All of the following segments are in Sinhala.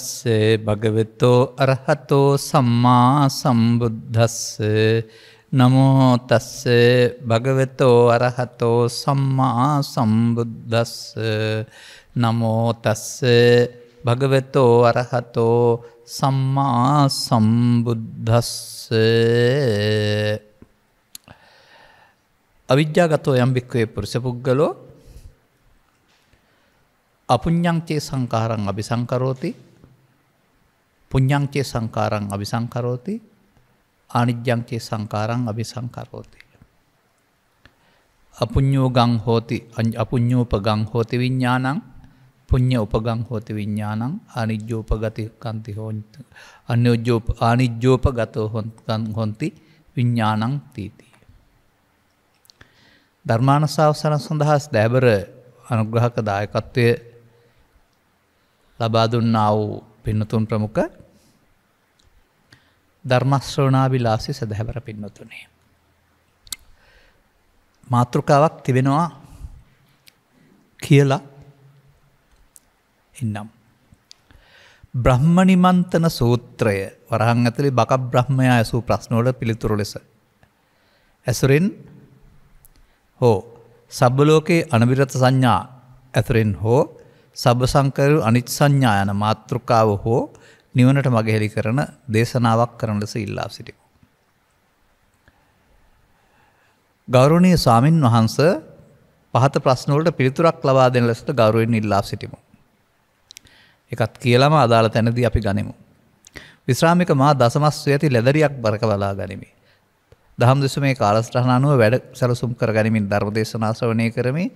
තස්සේ භගවෙතෝ අරහතෝ සම්මා සම්බුද්ධස්ස නමෝ තස්සේ භගවෙතෝ අරහතෝ සම්මා සම්බුද්ධස්ස නමෝ තස්සේ භගවෙතෝ අරහතෝ සම්මා සම්බුද්ධස්ස අවිද්‍යාගතෝ යම්භික්වේ පුරුෂ පුද්ගලෝ අපුඥංචේ සංකාරං අභි සංකරෝති පුඤ්ඤංචේ සංකාරං අபிසංකරෝති ආනිජ්ජංචේ සංකාරං අபிසංකරෝති අපුඤ්ඤෝ ගං හෝති අපුඤ්ඤෝප ගං හෝති විඥානං පුඤ්ඤ උපගං හෝති විඥානං ආනිජ්ජෝපගති කන්ති හෝන්ත අන්‍යෝජ්ජෝප ආනිජ්ජෝපගතෝ හොන්තං හොಂತಿ විඥානං තීති ධර්මානුශාසන සඳහා දැබර අනුග්‍රහක දායකත්වය ලබා දුන්නා වූ පින්නතුන් ප්‍රමුඛ ධර්මස්ශ්‍රෝණාවිලාසි සැදැහැවර පින්නතුනේ. මාතෘකාවක් තිබෙනවා කියලා ඉන්නම්. බ්‍රහ්මනිමන්තන සූත්‍රය වරහන් ඇතලි බක බ්‍රහ්මයා ඇසූ ප්‍රශ්නෝල පිළිතුරු ලෙස. ඇසුරෙන් හෝ සබ්බලෝකයේ අනවිරත සංඥා ඇතුරෙන් හෝ සබසංකරු අනිත් සංඥා යන මාතෘකාව හෝ නිවනට මගහෙලි කරන දේශනාවක් කරන ලෙස ඉල්ලා සිටිකු. ගෞරුණය ස්වාමින් වහන්ස පහත ප්‍රශ්නෝලට පිළිතුරක් ලබා දෙන ලෙසට ගෞරුවෙන් ඉල්ලා සිටිමු. එකත් කියලම අදාළ තැනද අපි ගනිමු. විශ්‍රාමික මා දසමස්ව ඇති ලෙදරියක් බරක වලා ගනිමි. දහම් දෙසු මේ කාලස්ටහන අනුව වැඩ සැලසුම් කර ගනිමින් ධර්මදේශනාශ්‍රවනය කරමි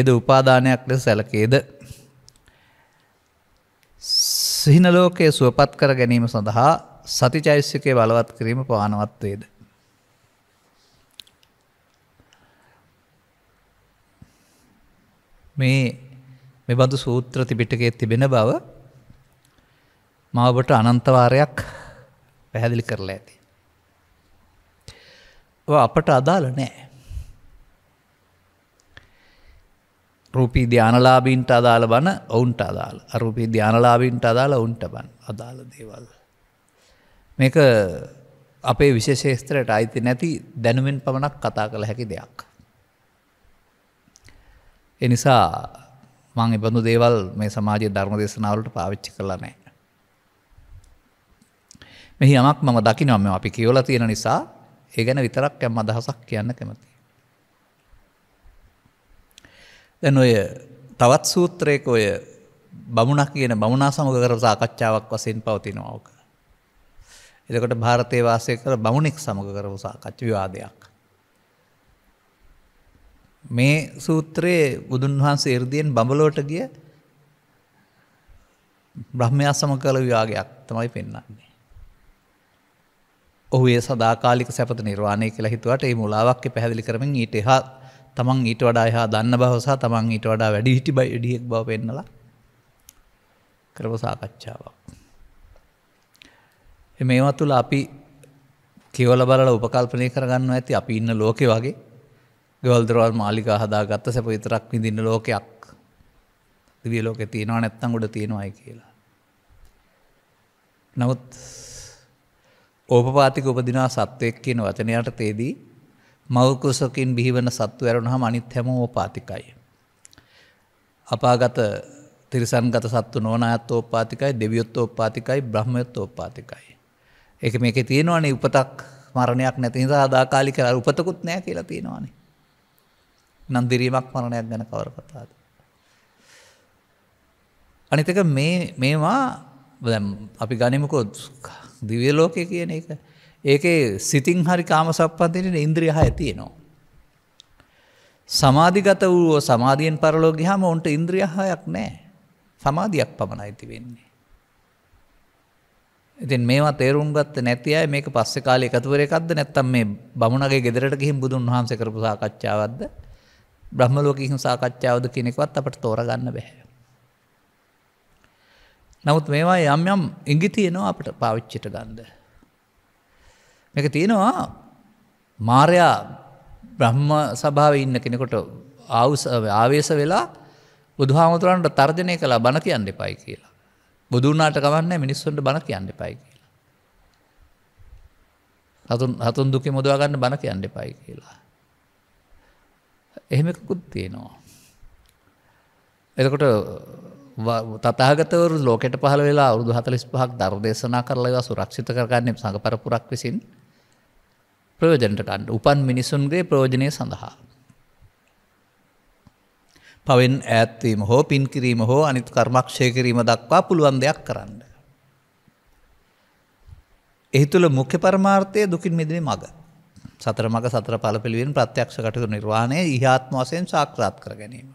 එද උපාදානයක් ලෙස සැලකේද සිහිනලෝකයේ සුවපත් කර ගැනීම සඳහා සති චෛස්්‍යකය බලවත් කිරීම පානවත්වේද. මේ මෙබඳු සූත්‍ර තිබිටකේ තිබෙන බව මාවට අනන්තවාරයක් පැහැදිලි කරලා ඇති. අපට අදාළ නෑ. රූපී ධ්‍යානලාබීන්ට අදාළ බන ඔවුන්ට අදාළ අරූපී ධ්‍යානලාබීන්ට අදාළ ඔවුන්ට බන් අදාළ දේවල්. මේක අපේ විශේෂේස්ත්‍රයට අයිති නැති දැනුවෙන් පමණක් කතා කළ හැකි දෙයක්. එනිසා මං එබඳු දේවල් මේ සමාජය ධර්ම දේශනාවලට පාවිච්චි කළ නෑ. මෙහි යමක් මම දකිනොම අපි කියවල තියෙන නිසා ඒ ගැන විතරක් ඇම් අදහසක් කියන්න කැමති. දැන් ඔය තවත් සූත්‍රයක ඔය බමුණක් කියන බමුණා සමග කර සාකච්ඡාවක් වසයෙන් පවතිනවාවක. එකට භාරතය වාසය කර බමුණෙක් සමඟ කරපු සාකච්ච විවාදයක්. මේ සූත්‍රයේ බුදුන් වහන්සේ ඉර්දියෙන් බඹලෝට ගිය බ්‍රහ්මයා සම කළ විවාගයක් තමයි පෙන්න්නන්නේ. ඔහුේ සදාකාලික සැපත නිර්වාණය කියලා හිතුවට ඒ මුලාවක් පැහැදිලි කරමින් ඊට හා තමන් ඊට වඩා එහා දන්න බවසා තමන් ඊට වඩා වැඩි හිටි බයි ඩියෙක් බව පෙන්නලා කරව සාකච්ඡාවක්. මේවා තුළ අපි කියවල බලල උපකල්පනය කරගන්න ඇති අපි ඉන්න ලෝකෙ වගේ ගවල්දරවල් මාලිකා හදා ගත්ත සැප විතරක් විඳන්න ලෝකයක් දිවිය ලෝකෙ තියෙනවා නැත්තං ගොඩ තියෙනවායි කියලා. නමුත් ඕපපාතික උපදිනා සත්වයක් කියන වචනයට තේදී මවකුසකින් බිහිවන සත්තු ඇරුණහම අනිත් හැමෝ පාතිකයි. අපාගත තිරිසන්ගත සත්තු නෝනාත් ඕපාතිකයි දෙවියොත් ඕපාතිකයි බ්‍රහ්මයොත් ඕපාතිකයි. එක මේක තියෙනවානේ උපතක් මරණයක් නැති නිසා ආදාකාලික උපතකුත් නෑ කියලා තියෙනවානේ. නන්දිරීමක් මරණයක් ගැන කවර කතාද. අනිතක මේවා අපි ගනිමකොත් දිවියලෝකය කියන එක ඒකේ සිතින් හරි කාම සප්පන්තිනට ඉන්ද්‍රිය හය තියෙනවා. සමාධිගත වූ සමාධියෙන් පරලෝග හම ඔන්ට ඉන්ද්‍රියහයක් නෑ සමාධියක් පමණ අයිති වෙන්නේ. ඉතින් මේවා තේරුම් ගත්ත නැති අය මේක පස්ස කාලය එකතුවරයකක්ද නැත්තම් මේ බමුණගේ ගෙදරට ගිහිම් බුදුන් වහන්ස කරපු සාකච්ඡාවක්ද බ්‍රහ්මලෝකිහි සාකච්ඡාවද කෙනෙකවත් අපට තෝරගන්න බැහැ. නමුත් මේවා යම් යම් ඉඟි තියෙනවා අපට පාවිච්චිට ගන්ධ. මේක තියෙනවා මාරයා බ්‍රහ්ම සභාව ඉන්න කෙනෙකොට ආවුස ආවේශ වෙලා බුදුහාමුතුරන්ට තර්ජනය කලා බණ කියන්න එපයි කියලා. බුදුනාට ගවන්න මිනිස්සුන්ට බණ කියන්න එපයි කියලා. හතුන් හතුන් දුකි මුදවාගන්න බණ කියන්න එපයි කියලා. එහෙමකුත් තියෙනවා. එතකොට තතාගතවරු ලෝකට පහල වෙලා අවුදු හතලිස් පහක් ධර්දේශනා කරලවා සුරක්ෂිත කරගන්න සඟ පරපුරක් විසින් ප්‍රයෝජනටටන්ට උපන් මිනිසුන්ගේ ප්‍රෝජනය සඳහා. පවෙන් ඈත්වීම හෝ පින්කිරීම හෝ අනිත් කර්මක්ෂය කිරීම දක්වා පුළුවන් දෙයක් කරන්න. එහි තුළ මුඛ්‍ය පරමාර්ථය දුකින් මිදින මග සතර මග සතර පල පිළිවෙන් ප්‍රත්‍යක්ෂ කටයුතු නිර්වාණය ඉහාත්ම වසයෙන් සාක්‍රාත් කර ගැනීම.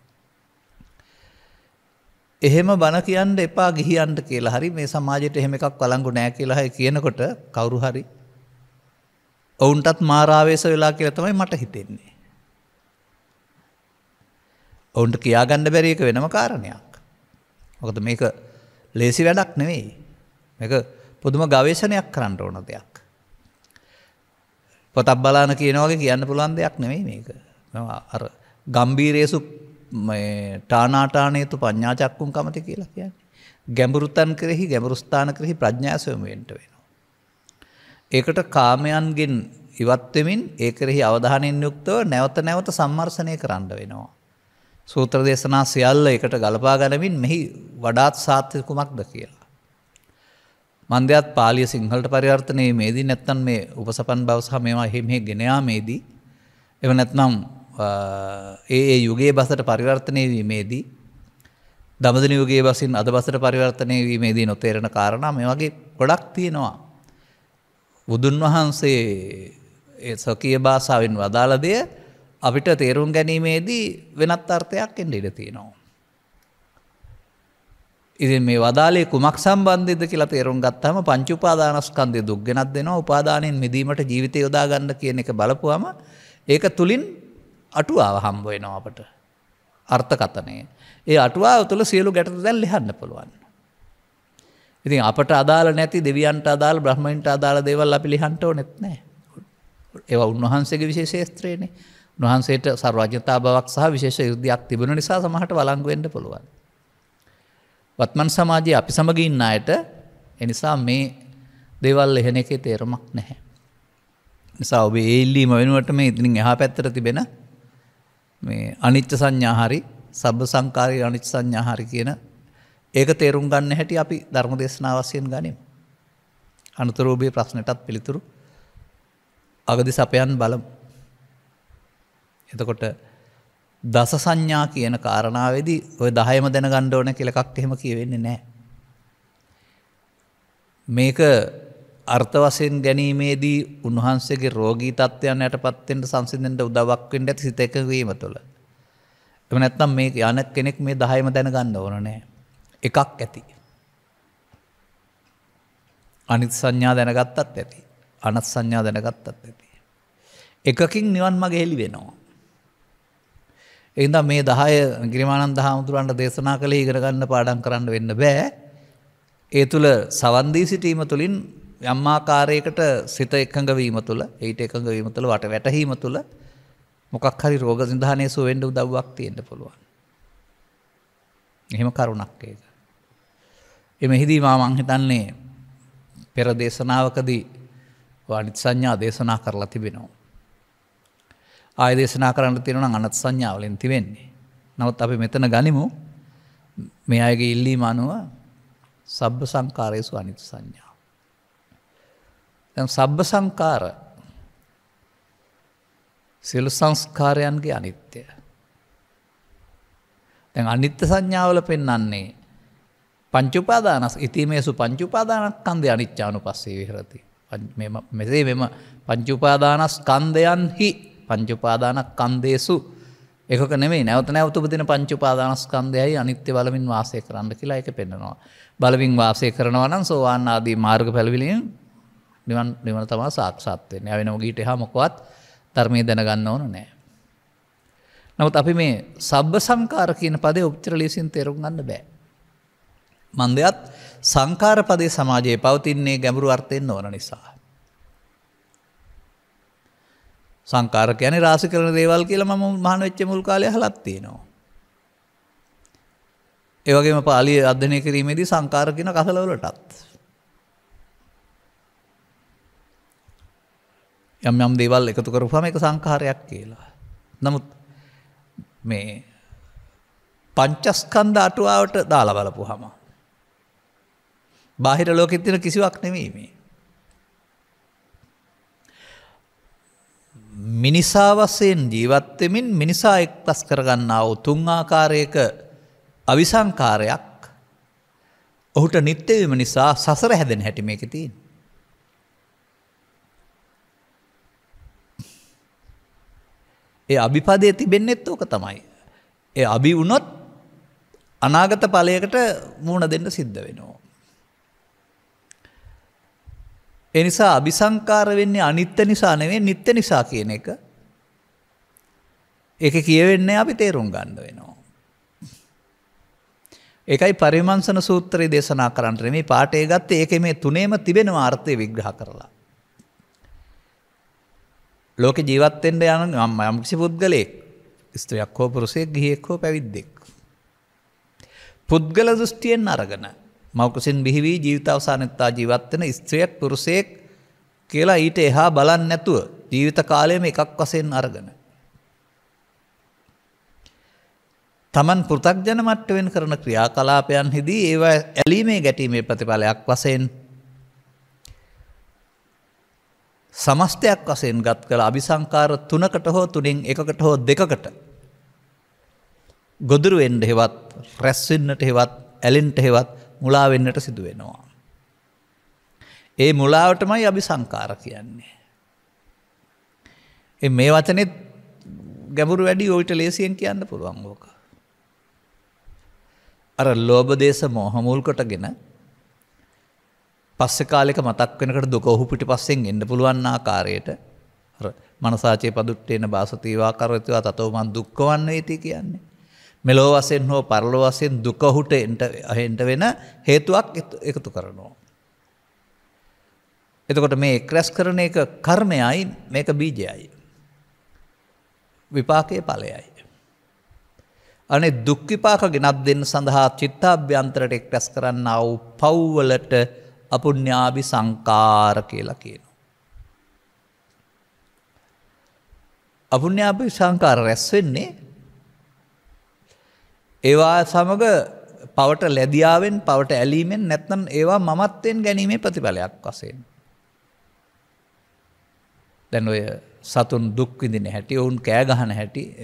එහෙම බණ කියන්න එපා ගිහියන්ට කියලා හරි මේ සමාජයට එහෙම එකක් වලංගු නෑ කියලා කියන කොට කවුරු හරි ඔවුන්ටත් මාරාවේශ වෙලා කියල තමයි මට හිතෙන්නේ. ඔවුන්ට කියාගණ්ඩ බැරික වෙනම කාරණයක්. ඔකද මේක ලේසි වැඩක් නෙවෙයි. මේක පුදුම ගවේශනයක් කරන්න ඕන දෙයක්. පොතක් බලාන කියනවගේ කියන්න පුළුවන් දෙයක් නෙවෙයි මේක. අර ගම්බීරේසු ටානාටානයතු පඥාචක්කුම් කමති කියලා කියන්නේ. ගැඹුරුතන් කෙරෙහි ගැඹුරුස්ථාන කරෙහි ප්‍රඥාසයම වෙන්ට වෙන. ඒකට කාමයන්ගෙන් ඉවත්වෙමින් ඒ කරෙහි අවධානයෙන් යුක්තව නැවත නැවත සම්මර්සනය කරන්න වෙනවා. සූත්‍ර දේශනා සියල්ල එකට ගලපා ගනමින් මෙහි වඩාත් සාත්‍යකුමක්ද කියලා. මන්දයත් පාලිය සිංහලට පරිවර්තනයේ මේදී නැත්තන් මේ උපසපන් බවසහ මේවා හෙමේ ගෙනයාමේදී. එව නැත්නම් ඒ ඒ යුගේ බසට පරිවර්තනය වීමේදී දමදන යුගේ බසින් අද බසට පරිවර්තනය වීමේදී නොතේරණ කාරණ මේ වගේ ගොඩක් තියෙනවා. බුදුන් වහන්සේ සොකිය භාෂාවෙන් වදාලදය අපිට තේරුම් ගැනීමේදී වෙනත් අර්ථයක් එෙන් ඉඩ තියෙනවා. ඉති මේ වදාලේ කුමක් සම්බන්ධයද කියලා තේරුම් ගත්තම පංචුපාදානස්කන්දය දුක්ගෙනත් දෙනවා උපාදානයෙන් මිදීමට ජීවිතය යොදාගන්න කියන එක බලපුවම ඒක තුළින් අටුවාව හම්බුවෙනවා අපට අර්ථකතනය. ඒ අටුවාව තුළ සියලු ගැට දැල් ලිහන්න පුළුවන්. ඉතින් අපට අදාල නැති දෙවියන්ට අදාල් බ්‍රහ්මයින්ට අදාළ දේවල් අපි ලිහන්ටෝ නැත්නෑ. ඒව උන්වහන්සේගේ විශේෂේත්‍රයනේ උන්වහන්සේට සර්වජතා බවක් සහ විශේෂ යුද්ධයක් තිබුණ නිසා සමහට වලංගුවෙන්ට පුළුවන්. වත්මන් සමාජය අපි සමඟ ඉන්න අයට එනිසා මේ දේවල් එහෙන එකේ තේරමක් නැහැ. නිසා ඔබ ඒල්ලීම වෙනුවට මේ ඉතිනින් එහා පැත්තර තිබෙන මේ අනිච්ච සංඥාහරි සබ සංකාරී අනිච්ච සංඥාහරි කියන ඒක තේරුම් ගන්න හැටි අපි ධර්ම දේශනාවසයෙන් ගනිම්. අනතුරෝභය ප්‍රශ්නටත් පිළිතුරු අගදි සපයන් බලම්. එතකොට දස සංඥා කියන කාරණාවේදී ඔය දහයම දැන ගණ්ඩෝන කෙලකක් එහෙම කියවෙන්නේ නෑ. මේක අර්ථවසයෙන් ගැනීමේදී උන්වහන්සේගේ රෝගී තත්වයන් යට පත්තෙන්ට සංසිදෙන්ට උදවක්වෙන්ට ඇති සිත එකවීම තුළ. එම නැත්නම් මේ යන කෙනෙක් මේ දහයම දැන ගණ්ඩ ඕන නෑ. එකක් ඇති. අනිත් සංඥා දැනගත්තත් ඇති. අනත් සංඥා දැනගත්තත් ඇති. එකකින් නිවන් මගේ හෙළි වෙනවා. එඳ මේ දහය ගිරිමාණන් දහමුතුරන්ට දේශනා කළේ ඉගරගන්න පාඩන් කරන්න වෙන්න බෑ. ඒ තුළ සවන්දී සිටීම තුළින් යම්මාකාරයකට සිත එකඟවීම තුළ ඒට එකඟවීම තුළ වට වැටහීම තුළ මොකක් හරි රෝග සිින්ධානය සුවෙන්ඩ උදව්වක් තියෙන්ට පුළුවන්. එහෙම කරුණක් ඒක. එමහිදී මා මංහිතන්නේ පෙර දේශනාවකදී වානිත් සංඥා දේශනා කරලා තිබෙනවා. ආය දේශනා කරන්න තිරෙන අනත් සංඥාවලින් තිවෙන්නේ. නවත් අපි මෙතන ගනිමු මේ අයගේ ඉල්ලීම අනුව සබ්බ සංකාරයසු අනිත් සංඥා. සබ්බ සංකාර සිලු සංස්කාරයන්ගේ අනිත්‍යය. තැන් අනිත්‍ය සංඥාවල පෙන්නන්නේ පංචුපාදානස් ඉතිමේසු පංචුපාදානක් කන්දය අනිච්චානු පස්සේ විහරති. මෙසේ මෙම පංචුපාදානස් කන්දයන්හි පංචුපාදානක් කන්දේසු එකක නෙේ නැවත නැවතුපතින පංචුපාදානස්කන්දයයි අනිත්‍ය බලමින් වාසය කරන්න කියලා එක පෙන්නවා. බලවින් වාසය කරනවනම් සෝවාන් ආදී මාර්ග පැළවිලියෙන් නිවන් නිවන තමා සාක්ෂත්වය යවෙන ගීට හා මොකවත් ධර්මය දැනගන්න ඕන නෑ. නමුත් අපි මේ සබ්බ සංකාර කියන පදේ උපචරලීසින් තෙරුම් ගන්න බෑ. මන්දයත් සංකාරපදය සමාජයේ පවතින්නේ ගැඹුරු අර්ථයෙන් ඕන නිසා. සංකාරකයන රාසි කරන දේවල් කියල ම මහනවෙච්ච මුල් කාලය හලත්තිනවා. ඒවගේම පාලි අධ්‍යනය කිරීමේදී සංකාරකින කසලවලටත්. යම් යම් දේවල් එකතු කරු පම එක සංකාරයක් කියලා. නමුත් මේ පංචස්කන්ධ අටුවාවට දාලා බලපු හමා. බාහිර ලෝකෙ තින කිසිවක් නෙවීමේ. මිනිසා වසයෙන් ජීවත්වෙමින් මිනිසා එක් පස් කරගන්නා වූ තුන් ආකාරයක අවිසංකාරයක් ඔහුට නිත්‍යවීම නිසා සසර හැදෙන හැටිම එක තින්. ඒ අභිපදය තිබෙන්නෙත් ඕක තමයි. ඒ අභි වුනොත් අනාගත පලයකට මූුණ දෙන්න සිද්ධ වෙනවා. එනිසා අභිසංකාර වෙන්නේ අනිත්‍ය නිසා නෙවේ නිත්‍ය නිසා කියන එක. ඒක කියවෙන්නේ අපි තේරුම් ගන්න වෙනවා. ඒකයි පරිමංසන සූත්‍රයේ දේශනා කරන්නට මේ පාටය ගත්ත ඒක මේ තුනේම තිබෙන ආර්ථය විග්‍රහ කරලා. ලෝක ජීවත්තෙන්ට යන අම්ම යම්කිසි පුද්ගලයෙක් ස්ත්‍රයක් හෝ පුරුසෙක් ගිහෙක් හෝ පැවිද්දෙක්. පුද්ගල දෘෂ්ටියෙන් අරගන මෞකසින් බිහිවී ජීවිතාවසානත්තා ජීවත්වෙන ස්ත්‍රියක් පුරුසයෙක් කියලා ඊට එහා බලන් නැතුව ජීවිත කාලයම එකක් වසයෙන් අරගන. තමන් පෘතක්ජන මට්ටවෙන් කරන ක්‍රියා කලාපයන් හිදී ඒවා ඇලීමේ ගැටීමේ ප්‍රතිඵලයක් වසයෙන් සමස්තයක් වසයෙන් ගත් කළ අභිසංකාර තුනකට හෝ තුනින් එකකට හෝ දෙකකට ගොදුරුවෙන්ට හෙවත් රැස්වෙන්නට හෙවත් ඇලෙන්ට හෙවත් මුලා වෙන්නට සිදුවෙනවා. ඒ මුලාවටමයි අභි සංකාර කියන්නේ. එ මේ වචනෙත් ගැඹුරු වැඩි ඔයිට ලේසියෙන් කියන්න පුළුවන් ඕෝක. අර ලෝබදේශ මොහමුල් කොටගෙන පස්සෙ කාලෙක මතක් වෙනකට දුක ඔහු පිටි පස්සෙන් එන්න පුළුවන් ආකාරයට මනසාචය පදුට්ටේන බාසතීවා කරතුවා තතවමන් දුක්කවන්න ඇති කියන්නේ. මෙලෝ වසයෙන් හෝ පරලෝ වසයෙන් දුකහුට එන්ට වෙන හේතුවක් එකතු කරනවා. එතකොට මේ ක්‍රැස් කරන එක කර්මයයි මේක බීජයයි. විපාකය පලයයි. අනේ දුක්විපාක ගෙනත් දෙන්න සඳහා චිත්තාභ්‍යන්තරට එක් රැස් කරන්න අව පව්වලට අපුඥ්ඥාභි සංකාර කියලා කියන. අපුඥ්ඥාභි සංකාර රැස් වෙන්නේ ඒවා සමඟ පවට ලැදියාවෙන් පවට ඇලීමෙන් නැත්නම් ඒවා මමත්තයෙන් ගැනීමේ ප්‍රතිඵලයක් වසයෙන්. දැන් ඔය සතුන් දුක්විදින හැටි ඔවුන් කෑගහන හැටි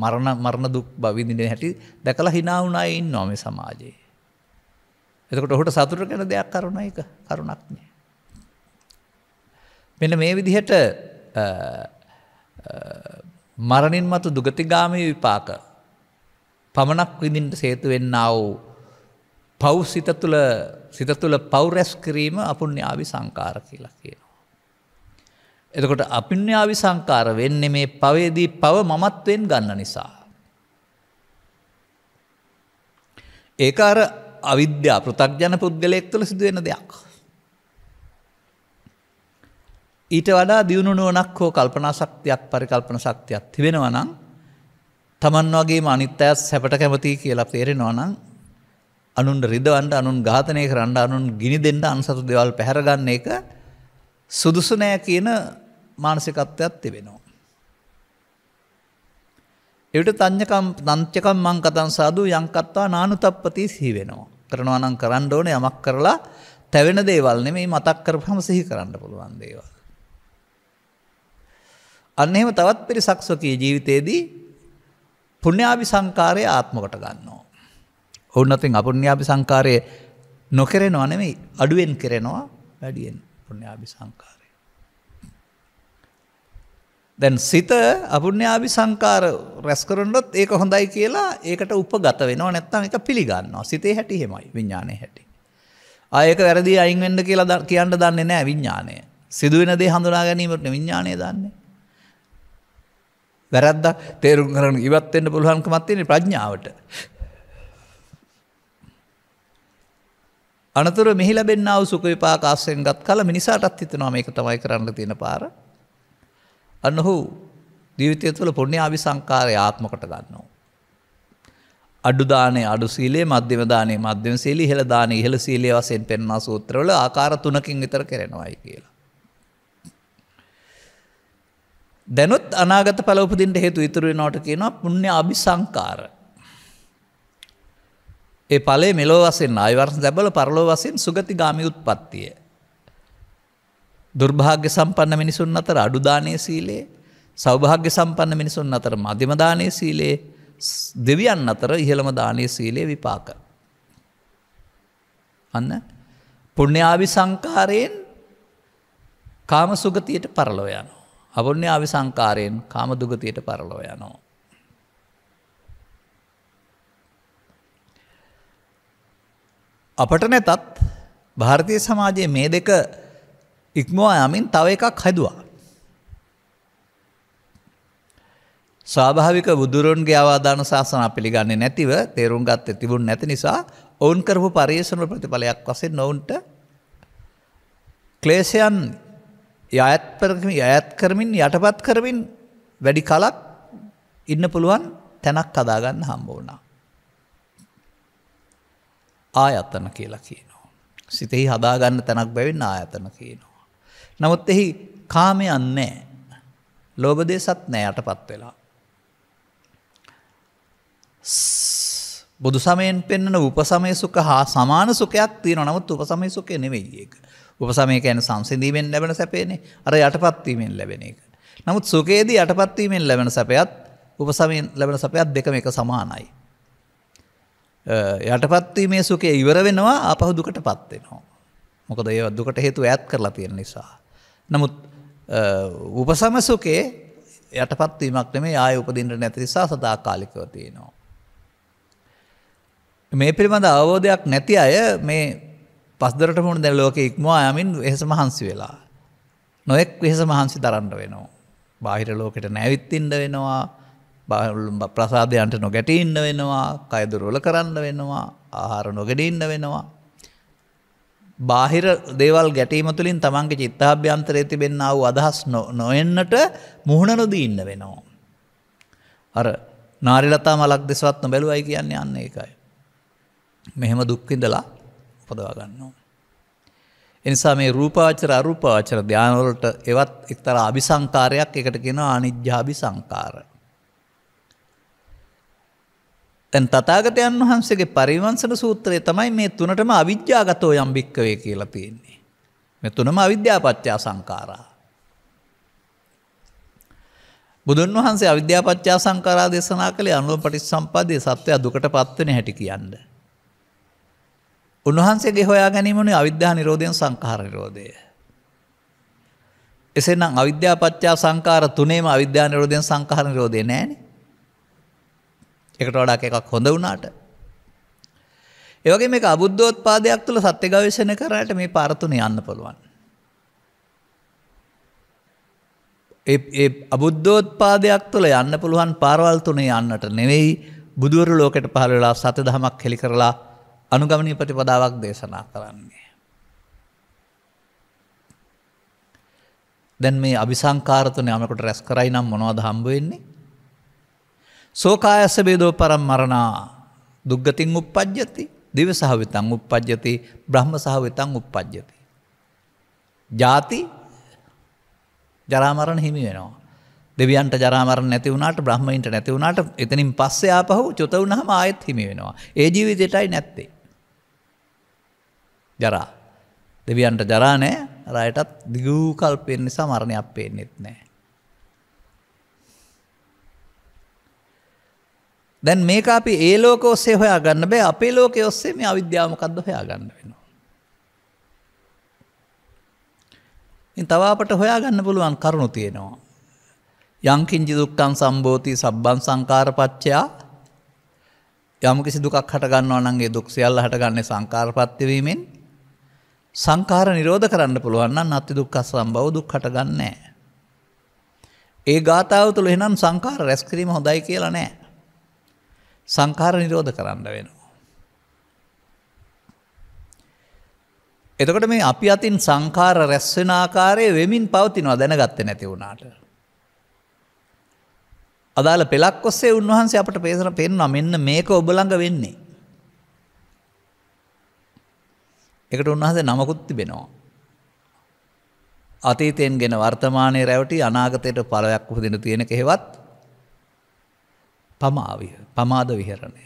මරණ මරණ දුක් බවිදින හැටි දැකලා හිනාවුනායින් නොම සමාජයේ. එතකට ඔහුට සතුර ගැන දෙයක් කරුණ එක කරුණක්නය. මෙන මේ විදිහට මරණින් මතු දුගතිගාමී විපාක පමණක් විඳින්ට සේතු වෙන්නා වූ පව් සිත තුළ සිත තුළ පෞරැස් කිරීම අපුුණ්‍යාවි සංකාර කියලා කියනවා. එතකොට අපින්්‍යාවි සංකාර වෙන්න මේ පවේදී පව මමත්වෙන් ගන්න නිසා. ඒකාර අවිද්‍යා පෘතක්ජන පුද්ගලයෙක් තුළ සිදුවෙන දෙයක්. ඊට වඩා දියුණුවනක් හෝ කල්පනා සක්තියක් පරිකල්පන සක්තියක් තිබෙනවනම් තමන් වගේ අනිත්‍යයත් සැපට කැමති කියලා තේරෙනවා නම් අනුන්ට රිදවන්ට අනුන් ඝාතනය කරන්න අනුන් ගිනි දෙන්න අන්සතු දෙවල් පැහැරගන්න එක සුදුසු නෑ කියන මානසිකත්වයක් තිබෙනවා. එවිට තං්ඥකම් තංචකම් මං කතන් සාදු යංකත්වා නානු තප්පති සිහි වෙනවා. කරනවා නම් කරන්න ඕන යමක් කරලා තැවෙන දේවල් නෙමේ මතක් කරපහම සිහි කරන්න පුළුවන් දේවල්. අන්න එහෙම තවත් පිරිසක්සකී ජීවිතයේදී පුුණ්‍යාවි සංකාරය ආත්මකට ගන්නවා. ඔවුන්නතින් අපුුණ්‍යාපි සංකාරය නොකෙරෙනවා නෙමයි අඩුවෙන් කෙරෙනවා වැඩියෙන් පුුණ්‍යාපි සංකාරය. දැන් සිත අපුුණ්‍යාපි සංකාර රැස්කරනොත් ඒක හොඳයි කියලා ඒකට උපගත වෙනවා නැත්තම් එක පිළිගන්නවා සිතේ හැටි හෙමයි විඤ්ඥානය හැටි. ආයක වැරදි අයින්වෙන්න කියලා කියන්න දන්නේ නෑ විඤ්ඥානය සිදුවෙන දේ හඳුනා ගැනීමට විඤ්ඥානය දන්නේ. වැරද්ද තේරුම් කරන ඉවත්වෙන්න පුළුවන්කමත් තියෙන ප්‍රඥාවට. අනතුර මෙහි ලැබෙන්න්නාව සුක විපාකාස්සයෙන් ගත් කල මිනිසාටත් හිතනවා මේක තමයි කරන්න තියෙන පාර. අන්න ඔහු ජීවිතය තුළ පුුණ්‍ය ආවි සංකාරය ආත්මකට ගන්නවා. අඩුදානය අඩු සීලේ මධ්‍යමදානය මධ්‍යම සීලි හෙළදාන ඉහළ සීලේ වසයෙන් පෙන්න්නා සූත්‍රවල ආකාර තුනකින් විතර කරෙනවායි කියලා. දැනුත් අනාගත පලවපදින්ට හේතු ඉතුරුව නොට කියනවා පුුණ්‍ය අභි සංකාර. ඒ පලේ මෙලෝ වසෙන් අයිවර්ස දැබල පරලෝ වසින් සුගති ගාමි උත්පත්තිය. දුර්භාග්‍ය සම්පන්න මිනිසුන් අතර අඩුදානය සීලේ සෞභාග්‍ය සම්පන්න මිනිසුන් අතර මධිමදානය සීලේ දෙවියන් අතර ඉහළම දානය සීලේ විපාක. අන්න පුුණ්‍යාවි සංකාරයෙන් කාම සුගතියට පරලො යනවා. අබුණ්‍යාවි සංකාරයෙන් කාම දුගතියට පරලෝ යනෝ. අපට නැතත් භාරතය සමාජයේ මේ දෙක ඉක්මවා යමින් තව එකක් හැදවා. ස්වාභාවික බුදුරුන්ගේ අවාධාන ශාසන පිළිගන්නේ නැතිව තේරුම් ගත්ත තිබුණ නැති නිසා ඔවුන් කරපු පරිේෂණ ප්‍රතිඵලයක් වසේ නොවන්ට ක්ලේෂයන් යඇත්පරකම ඇත් කරමින් යටපත් කරමින් වැඩි කලක් ඉන්න පුළුවන් තැනක් කදාගන්න හම්බෝනා. ආයත්තන කියලා කියනවා. සිතෙහි හදාගන්න තැනක් බැවින් ආයතන කියනවා. නමුත් එහි කාමය අන්නේ ලෝබදේ සත් නෑ යටපත් වෙලා. බුදු සමයෙන් පෙන්න්නන උපසමය සුක හා සමාන සුකයක් තියෙන නමුත් උපසමය සුකය නෙවෙයි ඒක. උපසමය කැන සංසිදීමෙන් ලැබෙන සැපේනේ අර යටපත්වීමෙන් ලැබෙන එක. නමුත් සුකේදී යටපත්වීමෙන් ලැබෙන සැපයත් උපසමයෙන් ලැබෙන සැපයත් දෙකම එක සමානයි. යටපත්වීමේ සුකේ ඉවර වෙනවා අපහු දුකට පත්වෙනවා. මොකද ඒ දුකට හේතු ඇත් කරලා තියෙන නිසා. නමුත් උපසම සුකේ යටපත්වීමක් නෙමේ ආය උපදින්ට නැති නිසා සදා කාලිකව තියෙනවා. මේ පිළිබඳ අවබෝධයක් නැති අය මේ පස්දරට මුණ දැ ලෝක ඉක්මවා යමින් වෙහස මහන්සි වෙලා. නොයෙක් වෙහස මහන්සි දරන්න වෙනවා. බාහිර ලෝකට නැවිත්තින්ට වෙනවා බාහුලුම් ප්‍රසාධයන්ට නොගැටඉන්න වෙනවා කයදුරෝල කරන්න වෙනවා ආහාර නොගැඩඉන්න වෙනවා. බාහිර දේවල් ගැටීම තුළින් තමන්ගේ චිත්තාභ්‍යන්තරය තිබෙන්න්න වූ අදහස් නොවෙන්නට මුහුණ නොදී ඉන්න වෙනවා. අර නාරිලතා මලක් දෙසවත්න බැලුවයි කියන්න යන්න එකයි. මෙහෙම දුක්කිඳලා උපදවා ගන්නවා. එනිසා මේ රූපාචර අරූපාචර ධ්‍යානවලට එවත් එක්තර අභිසංකාරයක් එකට කෙන අනිජ්‍යාභි සංකාර. තැන් තතාගතයන් වහන්සේගේ පරිවන්සන සූත්‍රය තමයි මේ තුනටම අවිද්‍යාගතෝ යම්භික්කවේ කියලා තියෙන්නේ. මෙ තුනම අවිද්‍යාපච්චා සංකාරා. බුදුන් වහන්සේ අවිද්‍යාපච්චා සංකාරා දේශනා කළේ අනුව පටිස් සම්පදය සත්වය දුකට පත්වන හැටි කියන්න. උන්වහන්සේගේ හොයා ගැනීමනේ අවිද්‍යා නිරෝධයෙන් සංකාර නිරෝධය. එසේනම් අවිද්‍යාපච්චා සංකාර තුනේම අවිද්‍යා නිරෝධයෙන් සංකාර නිරෝධය නෑන. එකට වඩක් එකක් හොඳ වුණාට. ඒවගේ මේ අබුද්ධෝත් පාදයක් තුළ සත්‍ය ගවේශණ කරට මේ පාරතුන යන්න පුළුවන්. ඒ අබුද්ධෝත් පාදයක් තුළ යන්න පුළුවන් පාරවල් තුනේ යන්නට නෙවෙයි බුදුවර ලෝකට පහලලා සත දහමක් හෙළි කරලා අනුගමනී ප්‍රතිපදාවක් දේශනා කරන්නේ. දැන් මේ අභිසංකාරතන යමකට රැස් කරයි නම් මොනවද හම්බවෙන්නේ. සෝකායස බේදෝ පරම් මරණා දුග්ගතින් උපද්ජති දිව සහවිතං උපද්ජති බ්‍රහ්ම සහවිතං උපද්ජති. ජාති ජරාමරණ හිමි වෙනවා. දෙවියන්ට ජරාමරණ නැති වුණට බ්‍රහ්මයින්ට නැති වුණට එතනින් පස්සේ ආපහු චුත වුණහම ආයෙත් හිමි වෙනවා. ඒ ජීවිතයටයි නැත්තේ. ජරා. දෙවියන්ට ජරානෑ රයටත් දිගූකල්පයෙන් නිසා මරණය අපේෙන්නෙත් නෑ. දැන් මේක අපි ඒ ලෝක ඔස්සේ හොයා ගන්න බෑ අපේ ලෝක ඔස්සේ මේ අවිද්‍යාමකක්ද හොයා ගන්න වෙනවා. තවාපට හොයා ගන්න පුළුවන් කරුණු තියෙනවා. යංකින්ජි දුක්කන් සම්බෝධී සබ්බන් සංකාර පච්චයා යමකිසි දුකක් හට ගන්නවා නන්ගේ දුක් සියල්ල හට ගන්නේ සංකාර පත්තිවීමෙන් සංකාර නිරෝධ කරන්න පුළුවන් නම් අත්ති දුක්ඛ සම්භව දුක් හටගන්නේ නැහැ. ඒ ගාථාව තුළ එහෙනම් සංකාර රැස්කිරීම හොඳයි කියලා නෑ. සංකාර නිරෝධ කරන්න වෙනවා. එතකට මේ අපි අතින් සංකාර රැස්වෙන ආකාරය වෙමින් පවතිනවා දැනගත්ත නැති වුණාට. අදාළ පෙළක් ඔස්සේ උන්වහන්සේ අපට පේසන පෙන්වා මෙන්න මේක ඔබළඟ වෙන්නේ. එකට උන්වහස නමකුත් තිබෙනවා. අතීතයෙන් ගෙන වර්තමානය රැවටි අනාගතයට පලයක් උපදින තියෙන කෙහෙවත් පමාවිය පමාද විහරණය.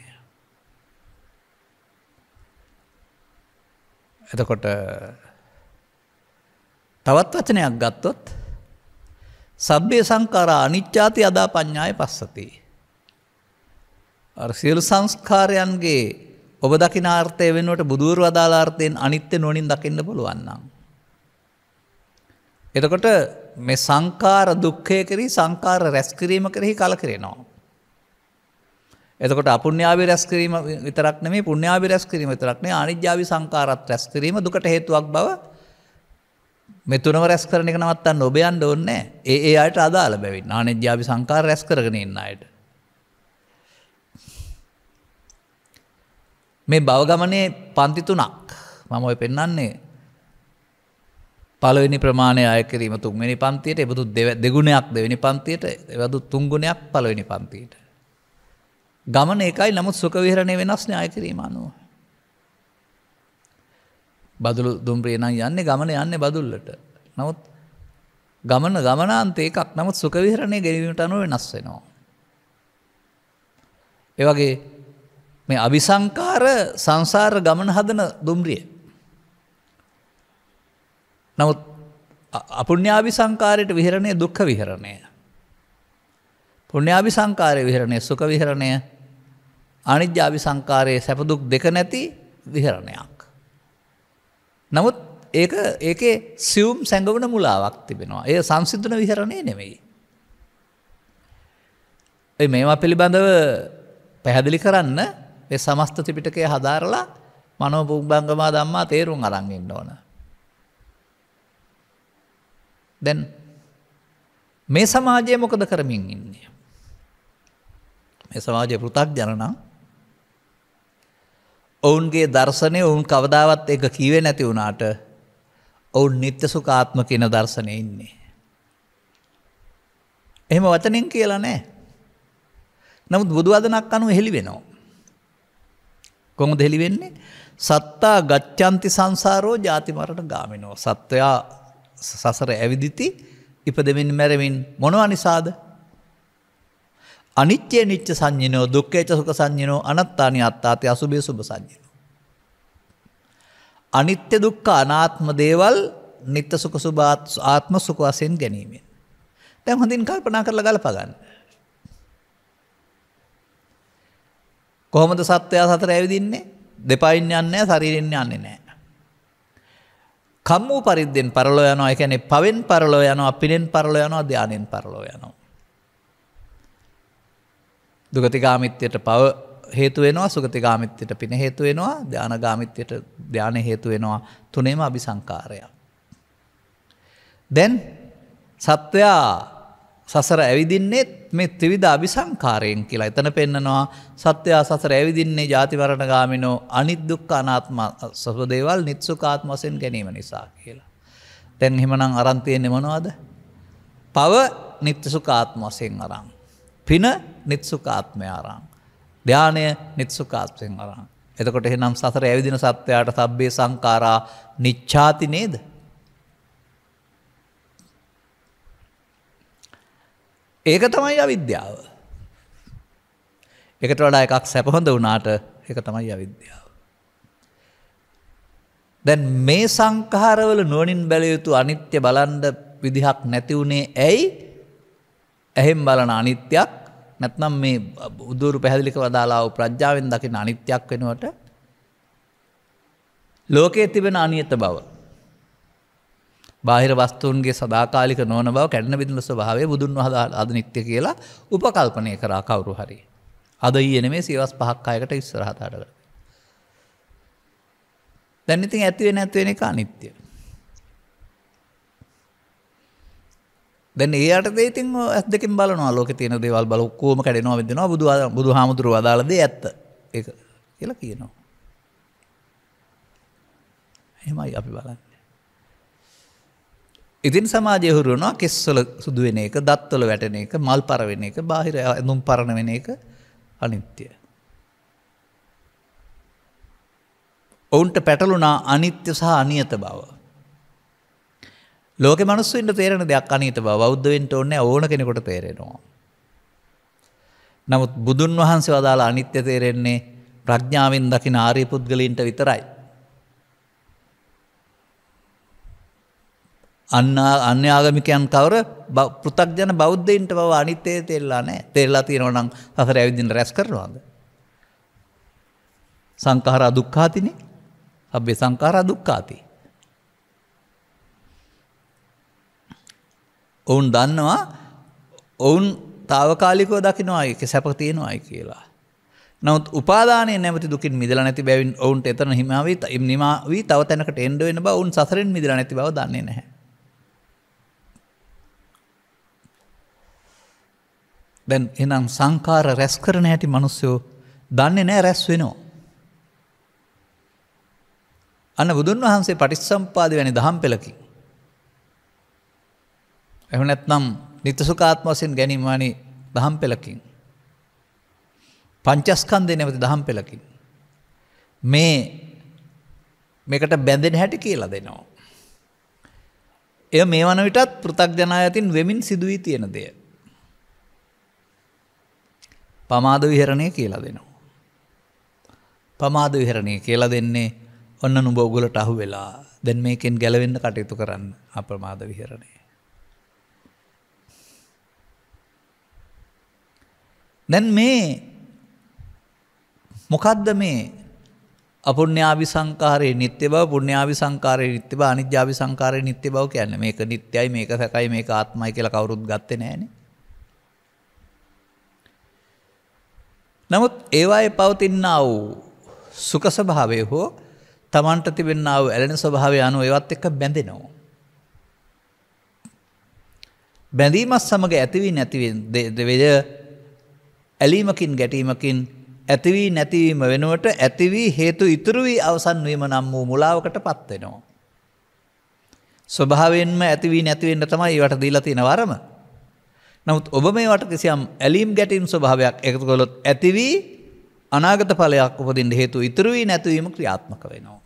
එතකොට තවත් වචනයක් ගත්තොත් සබ්බය සංකාරා අනිච්චාති අදා පඤ්ඥාය පස්සති. සියලු සංස්කාරයන්ගේ ඔබ දකිනාර්ථය වෙනුවට බුදුවර වදාලාර්ථයෙන් අනිත්‍ය නොනින් දකින්න පුළුවන්නම්. එතකොට මේ සංකාර දුක්කය කරී සංකාර රැස්කිරීම කරෙහි කල කරෙනවා. එතකට අපපුුණ්‍යාවි රැස්කිරීම විතරක්න මේ පුුණ්‍යාවි රැස්කිරීම විතරක්නේ අනිද්‍යාවි සංකාරත් රැස්කිරීම දුකට හේතුවක් බව මෙතුනව රැස් කරන එක නවත්තන්න ඔබයන්ඩ ඔන්න ඒ අයට අදාල බැවින් අනෙද්‍යාවි සංකාර රැස් කරගෙන ඉන්න අයට. මේ බවගමනේ පන්ති තුනක් මම ඔය පෙන්නන්නේ පලවෙනි ප්‍රමාණය අයකිරීම තුන්වෙනි පන්තියට එබඳු දෙගුණයක් දෙවෙනි පන්තියට එවදු තුන්ගුණයක් පලවෙනි පන්තියට. ගමන එකයි නමුත් සුකවිහරණය වෙනස්න අයකිරීම අනුව. බදුළු දුම්ප්‍රියනම් යන්නේ ගමන යන්නේ බදුල්ලට නමුත් ගමන ගමනන්තේ එකක් නමුත් සුකවිහරණය ගැනීමට අනුව වෙනස් වෙනවා. එවගේ මේ අවිසංකාර සංසාර ගමන හදන දුම්රිය. නමුත් අපුුණ්‍යාවි සංකාරයට විහරණය දුක්ඛ විහරණය. පුුණ්‍යාවි සංකාරය විහරණය සුක විහරණය අනිද්‍යාවි සංකාරයේ සැපදුක් දෙක නැති විහරණයක්. නමුත් ඒ ඒකේ සියුම් සැඟවන මුලාවක් තිබෙනවා. ඒ සංසිිතන විහරණය නෙමෙයි. ඒ මේවා පිළිබඳව පැහැදිලි කරන්න මේ සමස්ත ත්‍රිපිටකය හදාරලා මනෝ පුබ්බංගමා ධම්මා තේරුම් අරන් ඉන්න ඕන. දැන් මේ සමාජය මොකද කරමින් ඉන්නේ. මේ සමාජය පෘථක් ජනනම් ඔවුන්ගේ දර්ශනය ඔවුන් කවදාවත් එක කිවේ නැති වුණාට ඔවුන් නිත්‍ය සුකාත්ම කියන දර්ශනය ඉන්නේ. එහෙම වතනින් කියලා නෑ. නමුත් බුදු අදනක් අනු හෙළි වෙනවා. කොම දෙලි වෙන්නේ. සත්තා ගච්චන්ති සංසාරෝ ජාතිමරට ගාමිනෝ. සත්වයා සසර ඇවිදිති ඉප දෙමින් මැරමින් මොනවා නිසාද. අනිච්චය නිච්ච සංජිනෝ දුක්කේච සුක සංජිනෝ අනත්තානි අත්තාතය අසුබේ සුභ සංජිනෝ. අනිත්‍ය දුක්ක අනාත්ම දේවල් නිත්‍ය සුක සුභාත් ආත්ම සුක වසයෙන් ගැනීමෙන්. තැම් හඳින් කල්පනා කරල ගල පගන්න. කොහොමද සත්වයා සතර ඇවිදින්නේ දෙපයින් යන්නේ සරීරෙන් යන්නේ නෑ. කම්මූ පරිද්දෙන් පරලෝ යනවා එකැනෙ පවෙන් පරලෝ යනවා පිනෙන් පරලෝ යනවා ධ්‍යානෙන් පරලෝ යනවා. දුගතිකාමිත්‍යයට පව හේතුවෙනවා සුගතිකාමිත්‍යයට පින හේතුවෙනවා ධ්‍යානගාමිත්‍යයට ධ්‍යාන හේතුවෙනවා තුනේම අභි සංකාරයක්. දැන් සත්වයා සසර ඇවිදින්නේ මේ ත්‍රවිධ අභිසංකාරයෙන් කියලා එතන පෙන්නනවා සත්‍යයා සසර ඇවිදින්නේ ජාතිවරණ ගාමිනෝ අනිද්දුක් අනාත්ම සපදේවල් නිත්සුකාත්ම වසයෙන් ගැනීම නිසා කියලා. තැන් හිමනං අරන්තියෙන්නේ මොනවද. පව නිත්‍යසුකාත්ම වසයෙන් අරං. පින නිත්සුකාත්මය අරං. ධ්‍යානය නිත්සුකාත්මයෙන් අරං. එතකොට එහෙනම් සසර ඇවිදින සත්‍යයාට සබ්බේ සංකාරා නිච්චාති නේද. ඒක තමයි අවිද්‍යාව. එකට වඩා එකක් සැපහොඳ වනාට එක තමයි අවිද්‍යාව. දැන් මේ සංකහරවල නුවනින් බැලයුතු අනිත්‍ය බලන්ඩ විදිහක් නැතිවුණේ ඇයි ඇහෙම් බලන අනිත්‍යයක් නැත්නම් මේ බුදුරු පැහැදිලික වදාලාව ප්‍රජ්ජාවෙන් දකින අනිත්‍යයක් වෙනුවට ලෝකයේ තිබෙන අනියත බව බාහිර වස්තුන්ගේ සදාකාලික නොන බව කැඩන විදිල ස්වභාවේ බුදුන් වහදා අද නිත්‍ය කියලා උපකල්පනය කරා කවරු හරි. අද ඊයන මේ සේවස් පහක් අයකට ඉස්සරහතාටකට. දැනිතින් ඇතිවෙන ඇත්වෙන එක අනිත්‍ය. දැන් ඒට ේතින් ඇදක බල ලෝක තියන දේවල් බල කෝම කඩනවා වෙදෙනවා බුදු බුදු හාමුදුරු වදාලද ඇත්ත එක කියලා කියනවා. එහෙමයි අපි බලන්න. ඉතින් සමාජය හුරුවනවා කෙස්වල සුදුවෙන එක දත්වල වැටෙන එක මල් පරවෙන එක බාහිර ඇඳුම් පරණ වෙන එක අනිත්‍යය. ඔවුන්ට පැටලුනා අනිත්‍ය සහ අනියත බව. ලෝක මනුස්සුන්ට තේරෙන දෙයක් අනීත බව බෞද්ධවෙන්ට ඔන්න ඕන කෙනෙකොට තේරෙනවා. නමුත් බුදුන් වහන්සේ වදාලා අනිත්‍ය තේරෙන්නේ ප්‍රඥාවෙන් දකින ආරය පුද්ගලින්ට විතරයි. අන්‍යාගමිකයන් කවර පෘතක්ජන බෞද්ධයින්ට බව අනිත්තේ තෙල්ලා නෑ තෙල්ලා තියෙනවනම් හසර ඇවිදින රැස් කරනවාද. සංකහර දුක්කාතිනෙ හබ්බේ සංකාර දුක්කාති. ඔවුන් දන්නවා ඔවුන් තාවකාලිකෝ දකිනවා එක සැප තියෙනවායි කියලා. නවත් උපාදාන නැති දුකින් මිදල නැති බැවින් ඔවුන්ට එතන හිමාවී ඉම් නිමාවී තව තැනකට එන්ඩුවෙන බව ඔවුන් සසරෙන් මිදල නැති බව දන්නේ නැහැ. දැන් එනම් සංකාර රැස් කරන ඇති මනුස්සයෝ දන්නේ නෑ රැස් වෙනවා. අන්න බුදුන් වහන්සේ පටිස්සම්පාද වැනි දහම් පෙළකින්. එහනැත්නම් නිතසුකාත්ම වසයෙන් ගැනීමවානි දහම් පෙළකින්. පංචස්කන්දය නැවති දහම් පෙළකින්. මේ මේකට බැඳෙන හැටි කියලා දෙනවා. එය මේ වන විටත් පෘතක් ජනායතින් වෙමින් සිදුවී තියෙන දෙය. පමාද විහරණය කියලා දෙනවා. පමාද විහරණය කියලා දෙන්නේ ඔන්න නුබෝගුලට අහු වෙලා දැන් මේකෙන් ගැලවෙන්න කටයුතු කරන්න අප්‍රමාද විහරණය. දැන් මේ මොකදද මේ අපපුුණ්‍යාවි සංකාරය නිත්‍ය බව පුුණ්‍යාවි සංකාරය නිත්‍ය බව අනිද්‍යාවි සංකාරය නිත්‍ය බව කියන්න මේක නිත්‍යයි මේක සැකයි මේ ආත්මයි කියල කවරුත් ගත්ත නෑනේ නමුත් ඒවායේ පවතින්නා වූ සුකසභාවය හෝ තමන්ට තිබෙන්න්නාව ඇලෙන ස්වභාවය අනු ඒවත් එක්ක බැඳෙනවා. බැඳීමත් සමඟ ඇතිවී නැතිවෙදවෙද ඇලීමකින් ගැටීමකින් ඇතිවී නැතිවීම වෙනුවට ඇතිවී හේතු ඉතුරුවී අවසන් වීම නම් වූ මුලාවකට පත්වෙනවා. ස්වභාවෙන්ම ඇතිවී නැතිවෙන්න තමයි වට දීලතින වරම නමුත් ඔබ මේවට කිසියම් ඇලීම් ගැටීම් ස්වභාවයක් එකතු කොළොත් ඇතිවී අනාගත පලයක් උපදින් හේතු ඉතුරුවී නැතිවීම ක්‍රියාත්මක වෙනවා.